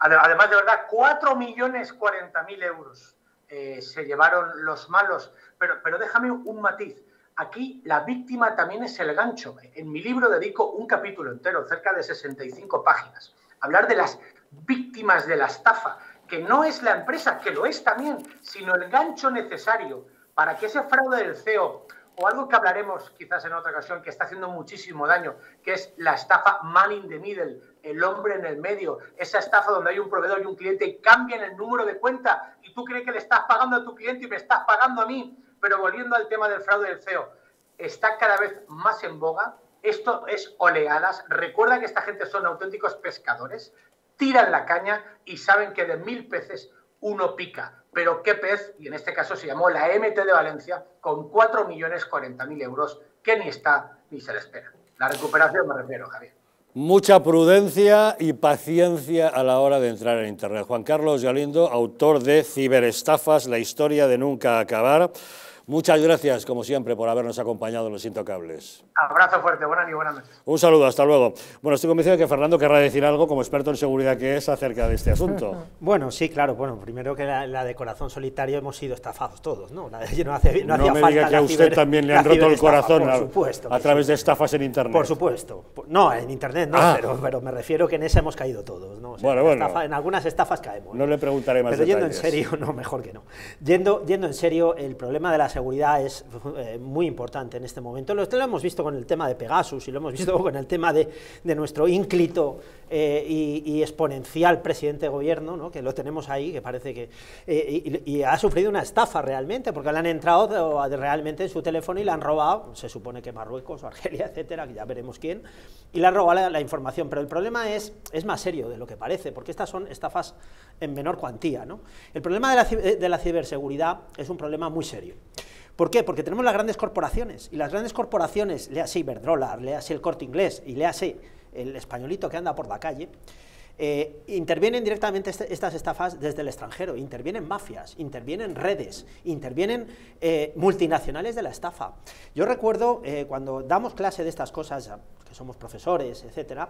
Además,
de verdad, 4 millones 40 euros eh, se llevaron los malos pero, déjame un matiz. Aquí la víctima también es el gancho. En mi libro dedico un capítulo entero, cerca de 65 páginas, a hablar de las víctimas de la estafa, que no es la empresa, que lo es también, sino el gancho necesario para que ese fraude del CEO o algo que hablaremos quizás en otra ocasión que está haciendo muchísimo daño, que es la estafa man in the middle, el hombre en el medio, esa estafa donde hay un proveedor y un cliente y cambian el número de cuenta y tú crees que le estás pagando a tu cliente y me estás pagando a mí. Pero volviendo al tema del fraude del CEO, está cada vez más en boga. Esto es oleadas. Recuerda que esta gente son auténticos pescadores. Tiran la caña y saben que de mil peces uno pica. Pero qué pez, y en este caso se llamó la MT de Valencia, con 4.040.000 euros, que ni está ni se le espera. La recuperación me refiero, Javier.
Mucha prudencia y paciencia a la hora de entrar en Internet. Juan Carlos Galindo, autor de Ciberestafas, la historia de nunca acabar. Muchas gracias, como siempre, por habernos acompañado en Los Intocables. Abrazo
fuerte, buen año, buenas noches.
Un saludo, hasta luego. Bueno, estoy convencido de que Fernando querrá decir algo como experto en seguridad que es acerca de este asunto. bueno, sí, claro. Bueno,
primero que la, de corazón solitario hemos sido estafados todos, ¿no? no, me diga que a usted también le han roto el corazón a, través
de estafas en Internet. Por supuesto.
No, en Internet no, ah. pero, me refiero que en esa hemos caído todos, ¿no? bueno, bueno. en algunas estafas caemos.
No le preguntaré más Pero yendo en serio, no,
mejor que no. Yendo, yendo en serio, el problema de la seguridad seguridad es eh, muy importante en este momento. Lo, hemos visto con el tema de Pegasus y lo hemos visto con el tema de, nuestro ínclito eh, y, exponencial presidente de gobierno, que lo tenemos ahí, que parece que... Eh, y, ha sufrido una estafa realmente, porque le han entrado realmente en su teléfono y le han robado, se supone que Marruecos o Argelia, etcétera, que ya veremos quién, y le han robado la, información. Pero el problema es, es más serio de lo que parece, porque estas son estafas en menor cuantía. El problema de la ciberseguridad es un problema muy serio. ¿Por qué? Porque tenemos las grandes corporaciones, y las grandes corporaciones, le así Iberdrola, le así el Corte Inglés, y le así el españolito que anda por la calle, eh, intervienen directamente este, estas estafas desde el extranjero, intervienen mafias, intervienen redes, intervienen eh, multinacionales de la estafa. Yo recuerdo eh, cuando damos clase de estas cosas, que somos profesores, etcétera,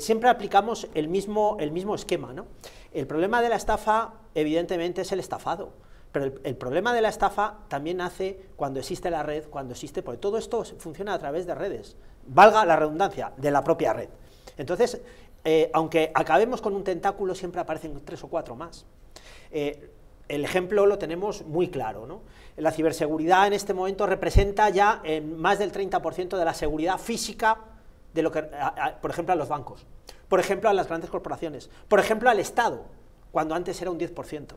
siempre aplicamos el mismo, el mismo esquema. ¿no? El problema de la estafa, evidentemente, es el estafado. Pero el, problema de la estafa también nace cuando existe la red, cuando existe, porque todo esto funciona a través de redes, valga la redundancia, de la propia red. Entonces, eh, aunque acabemos con un tentáculo, siempre aparecen tres o cuatro más. Eh, el ejemplo lo tenemos muy claro. ¿no? La ciberseguridad en este momento representa ya más del 30% de la seguridad física de lo que, por ejemplo, a los bancos, por ejemplo, a las grandes corporaciones, por ejemplo, al Estado, cuando antes era un 10%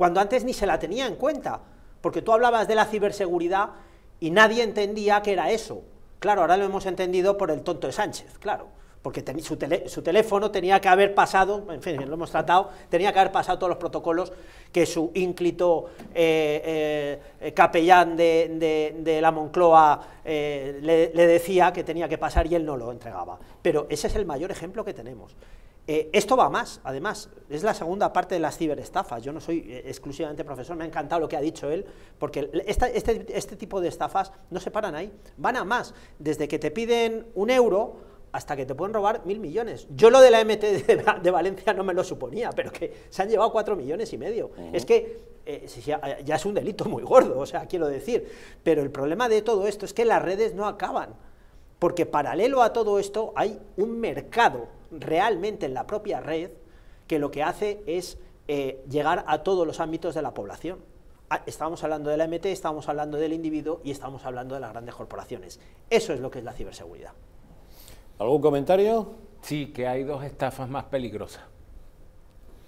cuando antes ni se la tenía en cuenta, porque tú hablabas de la ciberseguridad y nadie entendía que era eso. Claro, ahora lo hemos entendido por el tonto de Sánchez, claro, porque su, teléfono tenía que haber pasado, en fin, lo hemos tratado, tenía que haber pasado todos los protocolos que su ínclito eh, eh, eh, capellán de, la Moncloa le decía que tenía que pasar y él no lo entregaba. Pero ese es el mayor ejemplo que tenemos. Eh, esto va más, además, es la segunda parte de las ciberestafas. Yo no soy eh, exclusivamente profesor, me ha encantado lo que ha dicho él, porque este, este, tipo de estafas no se paran ahí, van a más, desde que te piden un euro hasta que te pueden robar mil millones. Yo lo de la MT de, Valencia no me lo suponía, pero que se han llevado cuatro millones y medio. Es que eh, ya es un delito muy gordo, o sea, quiero decir. Pero el problema de todo esto es que las redes no acaban, porque paralelo a todo esto hay un mercado realmente en la propia red que lo que hace es eh, llegar a todos los ámbitos de la población. Ah, estamos hablando de la MT, estamos hablando del individuo y estamos hablando de las grandes corporaciones. Eso es lo que es la ciberseguridad.
¿Algún comentario?
Sí, que hay dos estafas más peligrosas.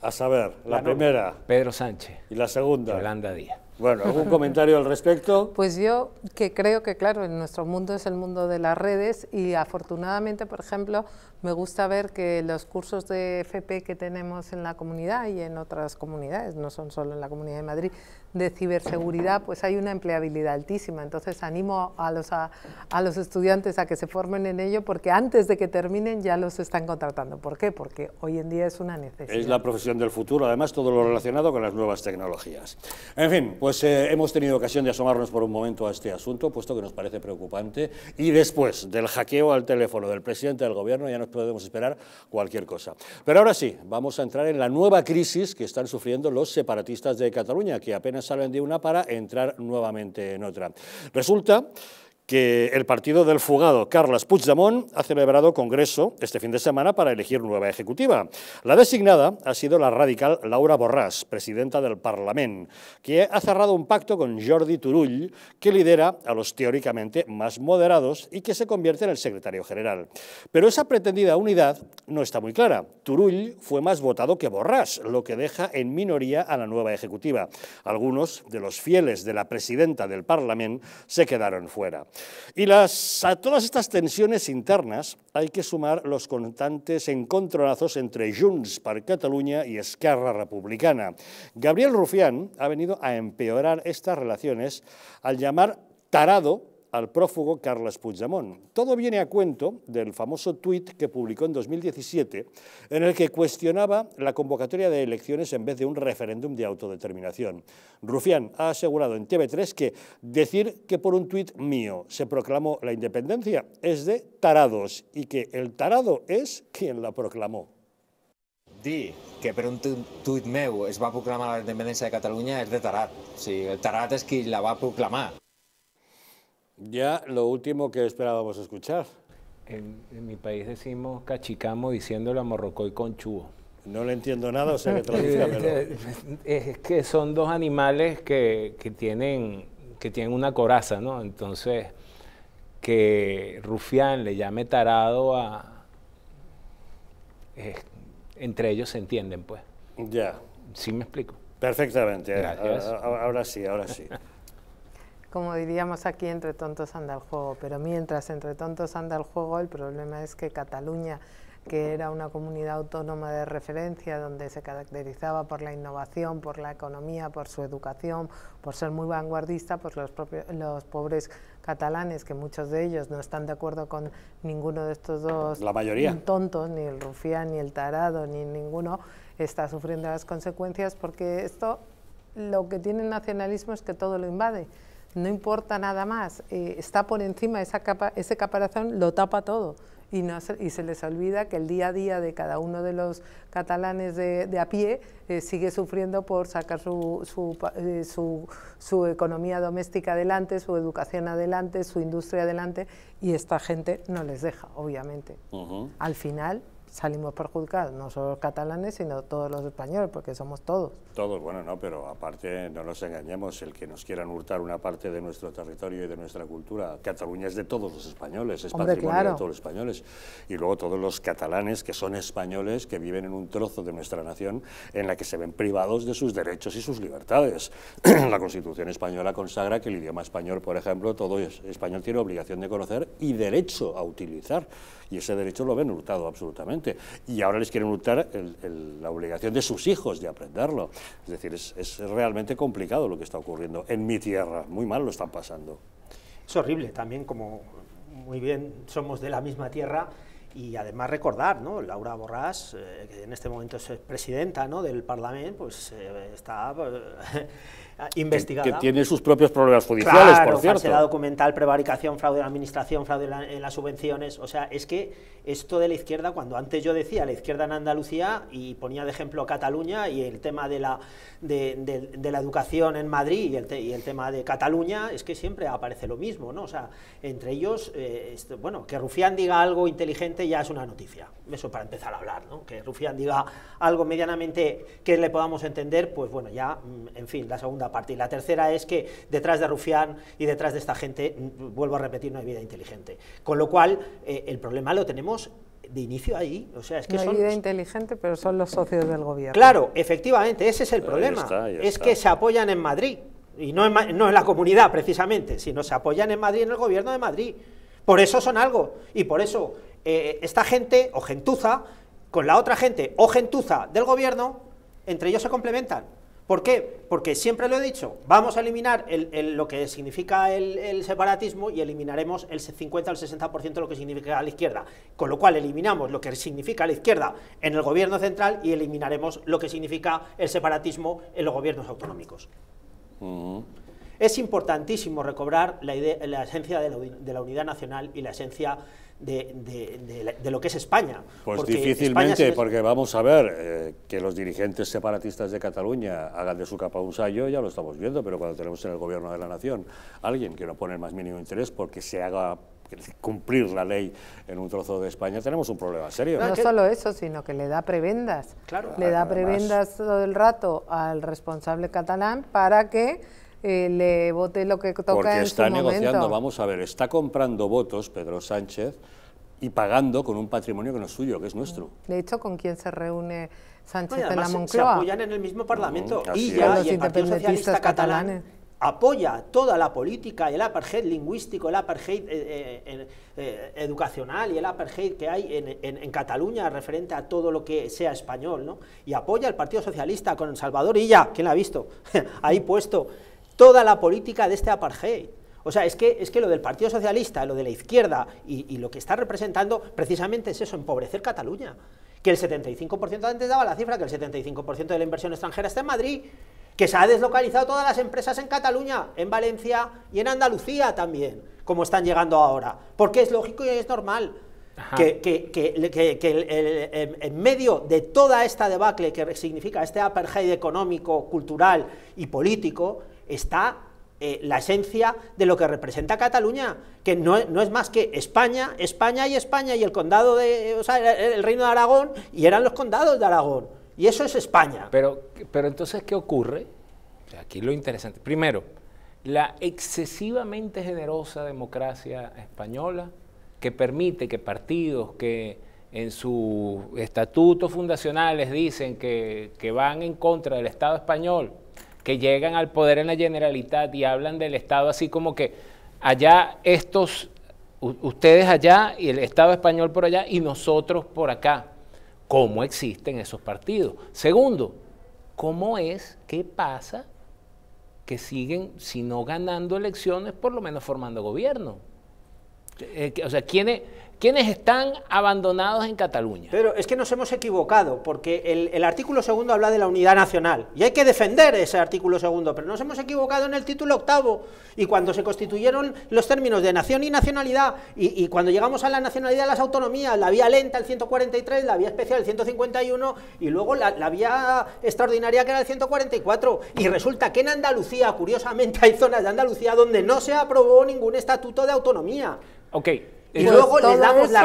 A saber, la, primera. Pedro Sánchez. Y la segunda. Yolanda Díaz. Bueno, ¿algún comentario al respecto?
Pues yo que creo que, claro, en nuestro mundo es el mundo de las redes y afortunadamente, por ejemplo, me gusta ver que los cursos de FP que tenemos en la comunidad y en otras comunidades, no son solo en la Comunidad de Madrid, de ciberseguridad, pues hay una empleabilidad altísima. Entonces animo a los, a, los estudiantes a que se formen en ello porque antes de que terminen ya los están contratando. ¿Por qué? Porque hoy en día es una necesidad. Es
la profesión del futuro, además todo lo relacionado con las nuevas tecnologías. En fin, pues eh, hemos tenido ocasión de asomarnos por un momento a este asunto, puesto que nos parece preocupante. Y después del hackeo al teléfono del presidente del gobierno ya nos podemos esperar cualquier cosa. Pero ahora sí, vamos a entrar en la nueva crisis que están sufriendo los separatistas de Cataluña, que apenas salen de una para entrar nuevamente en otra. Resulta que el partido del fugado Carles Puigdemont ha celebrado congreso este fin de semana para elegir nueva ejecutiva. La designada ha sido la radical Laura Borràs, presidenta del Parlament, que ha cerrado un pacto con Jordi Turull, que lidera a los teóricamente más moderados y que se convierte en el secretario general. Pero esa pretendida unidad no está muy clara. Turull fue más votado que Borràs, lo que deja en minoría a la nueva ejecutiva. Algunos de los fieles de la presidenta del Parlamento se quedaron fuera. Y a todas estas tensiones internas hay que sumar los constantes encontronazos entre Junts per Catalunya y Esquerra Republicana. Gabriel Rufián ha venido a empeorar estas relaciones al llamar tarado al prófugo Carles Puigdemont. Todo viene a cuento del famoso tuit que publicó en 2017, en el que cuestionaba la convocatoria de elecciones en vez de un referéndum de autodeterminación. Rufián ha asegurado en TV3 que decir que por un tuit mío se proclamó la independencia es de tarados y que el tarado es quien la proclamó. di que por un tuit mío es va a proclamar la independencia de Cataluña es de tarat. Sí, el tarat es quien la va a proclamar.
Ya lo último que esperábamos escuchar. En, mi país decimos cachicamo diciéndolo a morrocoy con chubo. No le entiendo nada, o sea que es que son dos animales que, que, tienen, que tienen una coraza, ¿no? Entonces, que Rufián le llame tarado a... entre ellos se entienden, pues. Ya. ¿Sí me explico?
Perfectamente. ahora sí, ahora sí.
como diríamos aquí, entre tontos anda el juego. Pero mientras entre tontos anda el juego, el problema es que Cataluña, que era una comunidad autónoma de referencia, donde se caracterizaba por la innovación, por la economía, por su educación, por ser muy vanguardista, pues los, pobres catalanes, que muchos de ellos no están de acuerdo con ninguno de estos dos la mayoría. tontos, ni el rufián, ni el tarado, ni ninguno, está sufriendo las consecuencias porque esto, lo que tiene el nacionalismo es que todo lo invade no importa nada más, eh, está por encima esa ese caparazón, lo tapa todo. Y, no, y, se les olvida que el día a día de cada uno de los catalanes de, a pie eh, sigue sufriendo por sacar eh, su, economía doméstica adelante, su educación adelante, su industria adelante, y esta gente no les deja, obviamente. Al final, salimos perjudicados, no solo los catalanes, sino todos los españoles, porque somos todos.
Todos, bueno, no, pero aparte no nos engañemos, el que nos quieran hurtar una parte de nuestro territorio y de nuestra cultura, Cataluña es de todos los españoles, es patrimonio de todos los españoles. Y luego todos los catalanes que son españoles, que viven en un trozo de nuestra nación en la que se ven privados de sus derechos y sus libertades. la Constitución española consagra que el idioma español, por ejemplo, todo español tiene obligación de conocer y derecho a utilizar, y ese derecho lo ven hurtado absolutamente. Y ahora les quieren luchar la obligación de sus hijos de aprenderlo. Es decir, es, es realmente complicado lo que está ocurriendo en mi tierra. Muy mal lo están pasando. Es horrible
también, como muy bien somos de la misma tierra, y además recordar, ¿no? Laura Borrás, eh, que en este momento es presidenta ¿no? del Parlamento, pues eh, está Ah, investigada. Que, tiene sus propios problemas judiciales, claro, por cierto. Falsedad documental, prevaricación, fraude en la administración, fraude en, las subvenciones. O sea, es que esto de la izquierda, cuando antes yo decía la izquierda en Andalucía y ponía de ejemplo Cataluña y el tema de la, de, la educación en Madrid y el, tema de Cataluña, es que siempre aparece lo mismo, ¿no? O sea, entre ellos, eh, bueno, que Rufián diga algo inteligente ya es una noticia. Eso para empezar a hablar, ¿no? Que Rufián diga algo medianamente que le podamos entender, pues bueno, ya, mm, en fin, la segunda y la tercera es que detrás de Rufián y detrás de esta gente, vuelvo a repetir, no hay vida inteligente. Con lo cual, eh, el problema lo tenemos de inicio ahí. O sea, es que no hay
vida inteligente, pero son los socios del gobierno. Claro,
efectivamente, ese es el problema. Es que se apoyan en Madrid, y no en, no la comunidad precisamente, sino se apoyan en Madrid, en el gobierno de Madrid. Por eso son algo, y por eso eh, esta gente, o gentuza, con la otra gente, o gentuza del gobierno, entre ellos se complementan. ¿Por qué? Porque siempre lo he dicho, vamos a eliminar lo que significa el, separatismo y eliminaremos el 50 o el 60% de lo que significa la izquierda. Con lo cual eliminamos lo que significa la izquierda en el gobierno central y eliminaremos lo que significa el separatismo en los gobiernos autonómicos. Es importantísimo recobrar la, esencia de la unidad nacional y la esencia de, lo que es España. Pues difícilmente,
porque vamos a ver, eh, que los dirigentes separatistas de Cataluña hagan de su capa un sayo, ya lo estamos viendo, pero cuando tenemos en el gobierno de la nación alguien que no pone el más mínimo interés porque se haga cumplir la ley en un trozo de España, tenemos un problema serio. No, solo
eso, sino que le da prebendas. Claro, le da prebendas todo el rato al responsable catalán para que eh, le vote lo que toca Porque está negociando, vamos
a ver, está comprando votos Pedro Sánchez y pagando con un patrimonio que no es suyo, que es nuestro.
Mm. De hecho, ¿con quién se reúne Sánchez en la Moncloa? Se apoyan en
el mismo Parlamento. Mm, y ya el Partido Socialista Catalán apoya toda la política, el apartheid lingüístico, el apartheid eh, eh, educacional y el apartheid que hay en, en, Cataluña referente a todo lo que sea español, ¿no? Y apoya el Partido Socialista con Salvador Illa, ¿quién la ha visto? Ahí puesto toda la política de este apartheid. O sea, es que, es que lo del Partido Socialista, lo de la izquierda y, lo que está representando precisamente es eso, empobrecer Cataluña. Que el 75%, antes daba la cifra, que el 75% de la inversión extranjera está en Madrid, que se ha deslocalizado todas las empresas en Cataluña, en Valencia y en Andalucía también, como están llegando ahora. Porque es lógico y es normal. Que, en medio de toda esta debacle que significa este apartheid económico, cultural y político, está eh, la esencia de lo que representa Cataluña, que no, es más que España, España y España y el condado de, eh, o sea, el, reino de Aragón y eran los condados de Aragón. Y eso es España. Pero, pero entonces, ¿qué ocurre?
aquí lo interesante. Primero, la excesivamente generosa democracia española que permite que partidos que en sus estatutos fundacionales dicen que, que, van en contra del Estado español que llegan al poder en la Generalitat y hablan del Estado así como que allá estos, ustedes allá y el Estado español por allá y nosotros por acá. ¿Cómo existen esos partidos? Segundo, ¿cómo es, qué pasa que siguen, si no ganando elecciones, por lo menos formando gobierno?
Eh, o sea, ¿quiénes, quienes están abandonados en Cataluña. Pero es que nos hemos equivocado, porque el, artículo segundo habla de la unidad nacional, y hay que defender ese artículo segundo, pero nos hemos equivocado en el título octavo, y cuando se constituyeron los términos de nación y nacionalidad, y, cuando llegamos a la nacionalidad de las autonomías, la vía lenta, el 143, la vía especial, el 151, y luego la, la vía extraordinaria, que era el 144, y resulta que en Andalucía, curiosamente, hay zonas de Andalucía donde no se aprobó ningún estatuto de autonomía.
Ok, y
pues luego les damos la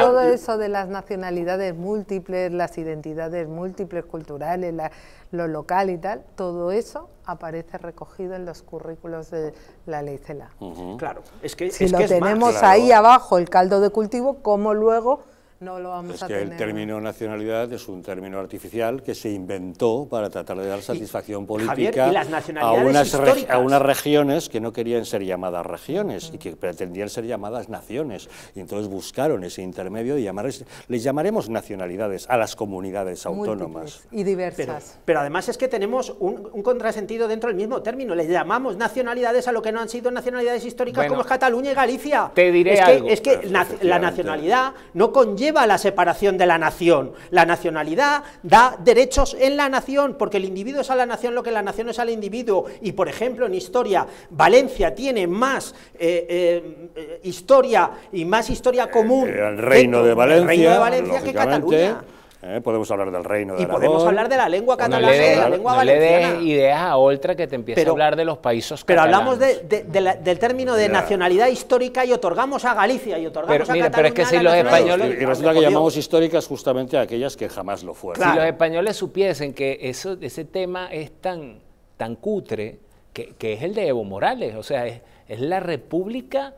todo eso de las nacionalidades múltiples, las identidades múltiples, culturales, la, lo local y tal, todo eso aparece recogido en los currículos de la ley CELA.
Claro, es que, si lo tenemos ahí
abajo, el caldo de cultivo, ¿cómo luego lo es que El
término nacionalidad es un término artificial que se inventó para tratar de dar satisfacción política a, unas a, unas regiones que no querían ser llamadas regiones y que pretendían ser llamadas naciones. Y entonces buscaron ese intermedio y llamarles, les llamaremos nacionalidades a las comunidades autónomas.
y diversas. Pero, además es que tenemos un, contrasentido dentro del mismo término. Les llamamos nacionalidades a lo que no han sido nacionalidades históricas como es Cataluña y Galicia. Te diré es algo. Que, es que pues la nacionalidad no conlleva la separación de la nación. La nacionalidad da derechos en la nación, porque el individuo es a la nación lo que la nación es al individuo. Y, por ejemplo, en historia, Valencia tiene más eh, eh, eh, historia y más historia común. El reino de el reino de Valencia que Cataluña.
¿Eh? podemos hablar del reino de Y podemos hablar
de la lengua catalana,
de, la lengua Le ideas
a otra que te empiece a hablar de los países Pero hablamos
del término de nacionalidad histórica y otorgamos a Galicia y otorgamos a Cataluña. Pero es que si los españoles... Y resulta que
llamamos históricas justamente a aquellas que jamás lo fueron. Si los
españoles supiesen que eso, ese tema es tan, tan cutre, que, que es el de Evo Morales, o sea, es, es la república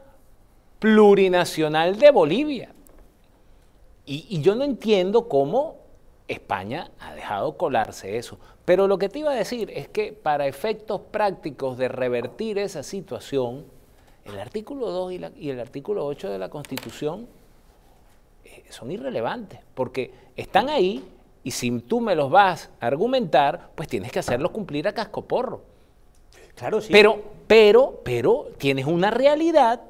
plurinacional de Bolivia. Y, yo no entiendo cómo España ha dejado colarse eso. Pero lo que te iba a decir es que para efectos prácticos de revertir esa situación, el artículo 2 y, el artículo 8 de la Constitución eh, son irrelevantes, porque están ahí y si tú me los vas a argumentar, pues tienes que hacerlos cumplir a cascoporro. Claro, sí. Pero, pero, pero tienes una realidad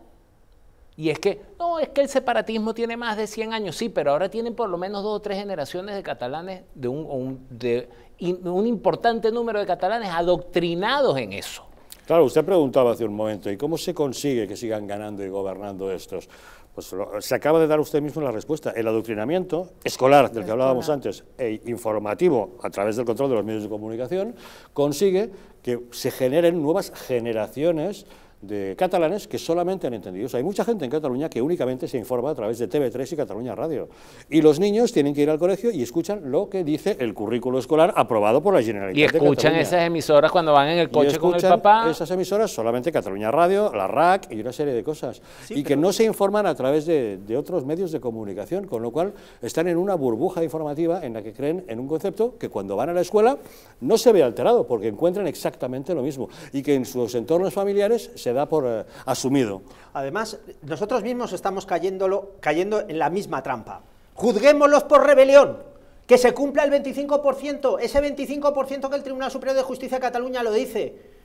y es que no, es que el separatismo tiene más de 100 años, sí, pero ahora tienen por lo menos dos o tres generaciones de catalanes, de un, importante número de catalanes adoctrinados en eso.
Claro, usted preguntaba hace un momento, ¿y cómo se consigue que sigan ganando y gobernando estos? Pues se acaba de dar usted mismo la respuesta. El adoctrinamiento escolar del que hablábamos antes e informativo a través del control de los medios de comunicación consigue que se generen nuevas generaciones de catalanes que solamente han entendido. O sea, hay mucha gente en Cataluña que únicamente se informa a través de TV3 y Cataluña Radio. Y los niños tienen que ir al colegio y escuchan lo que dice el currículo escolar aprobado por la Generalitat. Y escuchan esas emisoras cuando van en el coche con el papá. Esas emisoras solamente Cataluña Radio, la RAC y una serie de cosas. y que no se informan a través de, de otros medios de comunicación, con lo cual están en una burbuja informativa en la que creen en un concepto que cuando van a la escuela no se ve alterado porque encuentran exactamente lo mismo y que en sus entornos familiares se da por eh, asumido. Además,
nosotros mismos estamos cayéndolo, cayendo
en la misma trampa. Juzguémoslos por
rebelión que se cumpla el 25%, ese 25% que el Tribunal Superior de Justicia de Cataluña lo dice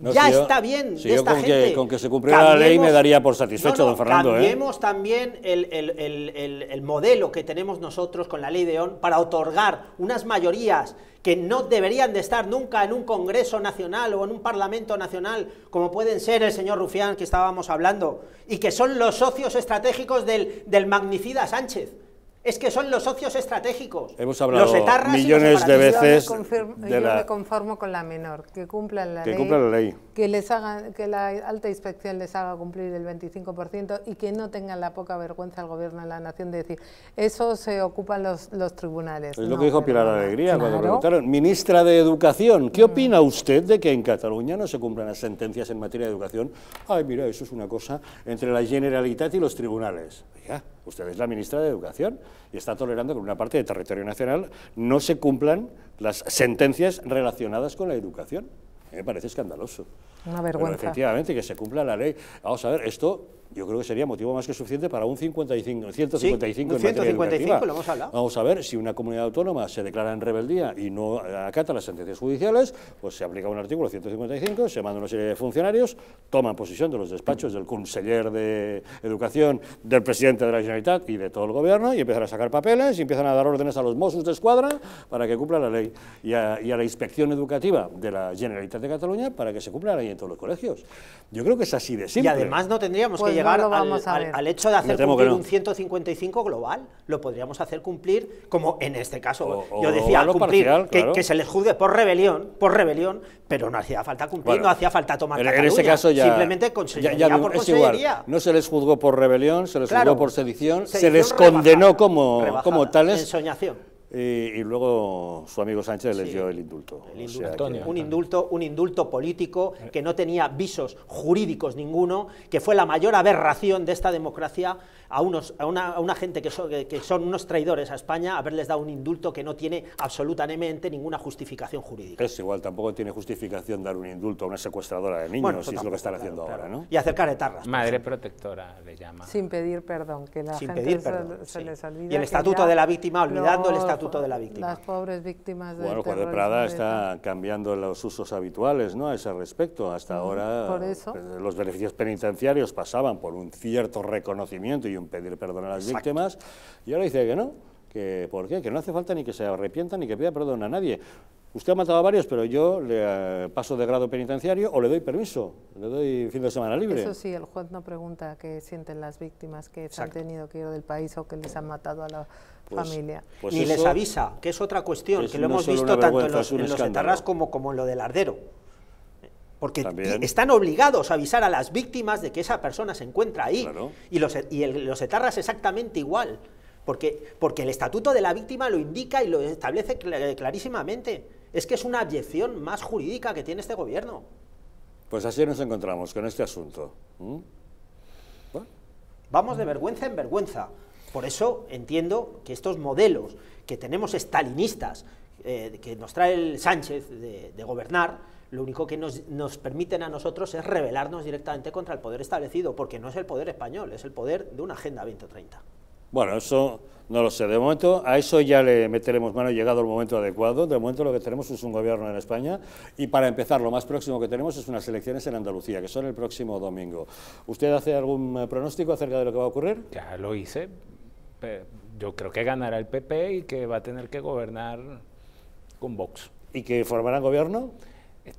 ya está bien si yo esta con Que, con que se cumpliera la ley me
daría por satisfecho, don Fernando. ¿eh? Cambiemos también el, el, el, modelo que tenemos nosotros con la ley de ON para otorgar unas mayorías que no deberían de estar nunca en un Congreso Nacional o en un Parlamento Nacional, como pueden ser el señor Rufián que estábamos hablando, y que son los socios estratégicos del, del magnicida Sánchez es que son los
socios estratégicos. Hemos hablado los etarras millones de veces. Yo, me conformo, con la menor, que cumplan la, ley, la ley, que les hagan, que la alta inspección les haga cumplir el 25% y que no tengan la poca vergüenza al gobierno de la nación de decir eso se ocupan los, tribunales. Es lo que dijo
Pilar Alegría cuando preguntaron, ministra de Educación, ¿qué mm. opina usted de que en Cataluña no se cumplan las sentencias en materia de educación? Ay, mira, eso es una cosa entre la Generalitat y los tribunales. Ya Usted es la ministra de Educación y está tolerando que en una parte del territorio nacional no se cumplan las sentencias relacionadas con la educación. Me parece escandaloso.
Una vergüenza. efectivamente,
que se cumpla la ley. Vamos a ver, esto yo creo que sería motivo más que suficiente para un 55, 155 155, lo hemos hablado. Vamos a ver, si una comunidad autónoma se declara en rebeldía y no acata las sentencias judiciales, pues se aplica un artículo 155, se manda una serie de funcionarios, toman posesión de los despachos del conseller de Educación, del presidente de la Generalitat y de todo el gobierno y empiezan a sacar papeles y empiezan a dar órdenes a los Mossos de Escuadra para que cumplan la ley y a, y a la inspección educativa de la Generalitat Cataluña para que se cumpla la en todos los colegios. Yo creo que es así de simple. Y además no tendríamos pues que llegar al, hecho de hacer cumplir un 155 global. Lo podríamos hacer
cumplir, como en este caso, yo decía, cumplir, que, se les juzgue por rebelión, por rebelión, pero no hacía falta cumplir, no hacía falta tomar en, simplemente con por
no se les juzgó por rebelión, se les juzgó por sedición, se les condenó como, tales y, luego su amigo Sánchez les dio el indulto. un,
indulto un indulto político que no tenía visos jurídicos ninguno, que fue la mayor aberración de esta democracia a, unos, a, una, gente que, son unos traidores a España haberles dado un indulto que no tiene absolutamente ninguna justificación
jurídica. Es igual, tampoco tiene justificación dar un indulto a una secuestradora de niños, si es lo que están haciendo ahora, ¿no? Y acercar etarras. Madre
protectora le llama.
Sin pedir perdón, que la gente se, les olvida. Y el estatuto de la víctima, olvidando el estatuto de la víctima. Las pobres víctimas de Bueno, Juan Prada está
cambiando los usos habituales, ¿no? A ese respecto. Hasta mm, ahora pues, los beneficios penitenciarios pasaban por un cierto reconocimiento y pedir perdón a las víctimas, y ahora dice que no, que ¿por Que no hace falta ni que se arrepienta ni que pida perdón a nadie. Usted ha matado a varios, pero yo le eh, paso de grado penitenciario o le doy permiso, le doy fin de semana libre. Eso
sí, el juez no pregunta qué sienten las víctimas que se han tenido que ir del país o que les han matado a la pues, familia.
y pues les avisa, que es otra cuestión, que lo hemos visto tanto en los, en como, como en lo del Ardero. Porque están obligados a avisar a las víctimas de que esa persona se encuentra ahí. Y, los, etarras exactamente igual. Porque, porque el estatuto de la víctima lo indica y lo establece eh, clarísimamente. Es que es una abyección más jurídica que tiene este gobierno.
Pues así nos encontramos con este asunto. ¿Mm?
Vamos de vergüenza en vergüenza. Por eso entiendo que estos modelos que tenemos estalinistas, eh, que nos trae el Sánchez de, gobernar, lo único que nos, nos, permiten a nosotros es rebelarnos directamente contra el poder establecido, porque no es el poder español, es el poder de una Agenda 2030.
Bueno, eso no lo sé. De momento, a eso ya le meteremos mano, llegado el momento adecuado. De momento lo que tenemos es un gobierno en España y para empezar, lo más próximo que tenemos es unas elecciones en Andalucía, que son el próximo domingo. ¿Usted hace algún eh, pronóstico acerca de lo que va a ocurrir? Ya lo hice. Yo creo que ganará el
PP y que va a tener que gobernar con Vox.
¿Y que formarán gobierno? Eh,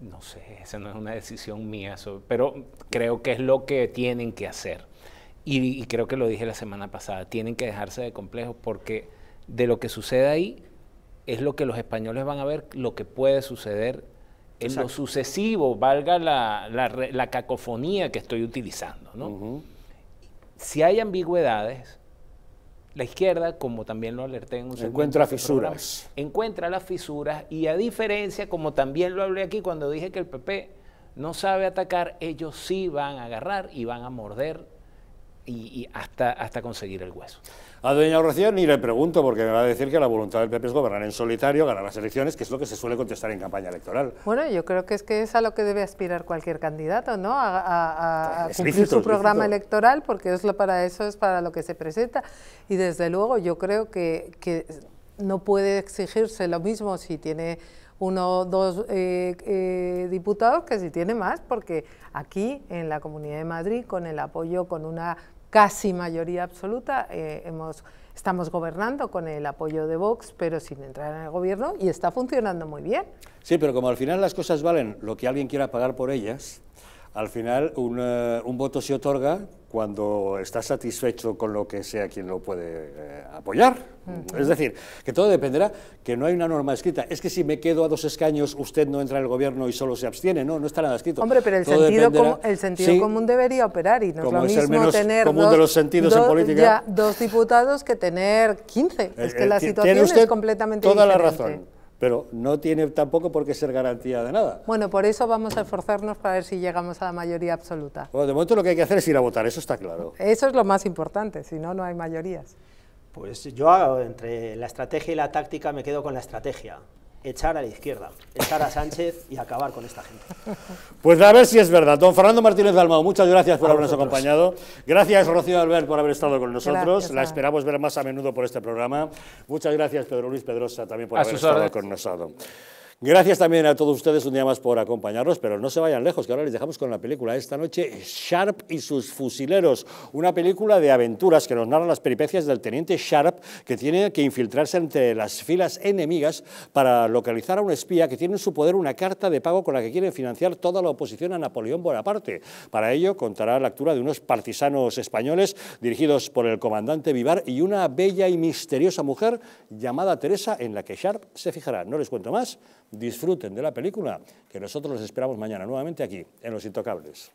no sé, esa no es una decisión mía, pero creo que es lo que tienen que hacer. Y, creo que lo dije la semana pasada, tienen que dejarse de complejos porque de lo que sucede ahí es lo que los españoles van a ver, lo que puede suceder en lo sucesivo, valga la, cacofonía que estoy utilizando. ¿no? Si hay ambigüedades, la izquierda, como también lo alerté en un Encuentra este fisuras. encuentra las fisuras y a diferencia, como también lo hablé aquí cuando dije que el PP no sabe atacar, ellos sí van a agarrar y van a morder y, hasta, hasta conseguir el hueso.
A Doña Rocío ni le pregunto porque me va a decir que la voluntad del PP es gobernar en solitario, ganar las elecciones, que es lo que se suele contestar en campaña electoral.
Bueno, yo creo que es que es a lo que debe aspirar cualquier candidato, ¿no? A, a, cumplir su programa electoral porque es para eso es para lo que se presenta. Y desde luego yo creo que, que no puede exigirse lo mismo si tiene uno o dos eh, eh, diputados que si tiene más, porque aquí en la Comunidad de Madrid, con el apoyo, con una casi mayoría absoluta, eh, hemos, estamos gobernando con el apoyo de Vox, pero sin entrar en el gobierno, y está funcionando muy bien.
Sí, pero como al final las cosas valen lo que alguien quiera pagar por ellas, al final un, eh, un voto se otorga cuando está satisfecho con lo que sea quien lo puede eh, apoyar. Es decir, que todo dependerá, que no hay una norma escrita. Es que si me quedo a dos escaños, usted no entra en el gobierno y solo se abstiene. No, no está nada escrito. Hombre, pero el sentido, el sentido
común debería operar y no es lo mismo tener dos, los sentidos diputados que tener 15. Eh, es que eh, la situación usted es completamente toda la razón
pero no tiene tampoco por qué ser garantía de nada.
Bueno, por eso vamos a esforzarnos para ver si llegamos a la mayoría absoluta.
de momento lo que hay que hacer es ir a votar, eso está
claro. Eso es lo más importante, si no, no hay mayorías.
Pues yo
entre la estrategia y la táctica me quedo con la estrategia echar a la izquierda, echar a Sánchez y acabar con esta gente.
Pues a ver si es verdad. Don Fernando Martínez Dalmao, muchas gracias por habernos acompañado. Gracias, Rocío Albert, por haber estado con nosotros. la esperamos ver más a menudo por este programa. Muchas gracias, Pedro Luis Pedrosa, también por haber estado con nosotros. Gracias también a todos ustedes un día más por acompañarnos, pero no se vayan lejos, que ahora les dejamos con la película esta noche, Sharp y sus fusileros, una película de aventuras que nos narra las peripecias del teniente Sharp, que tiene que infiltrarse entre las filas enemigas para localizar a un espía que tiene en su poder una carta de pago con la que quiere financiar toda la oposición a Napoleón Bonaparte. Para ello contará la lectura de unos partisanos españoles dirigidos por el comandante Vivar y una bella y misteriosa mujer llamada Teresa en la que Sharp se fijará. No les cuento más disfruten de la película, que nosotros los esperamos mañana nuevamente aquí, en Los Intocables.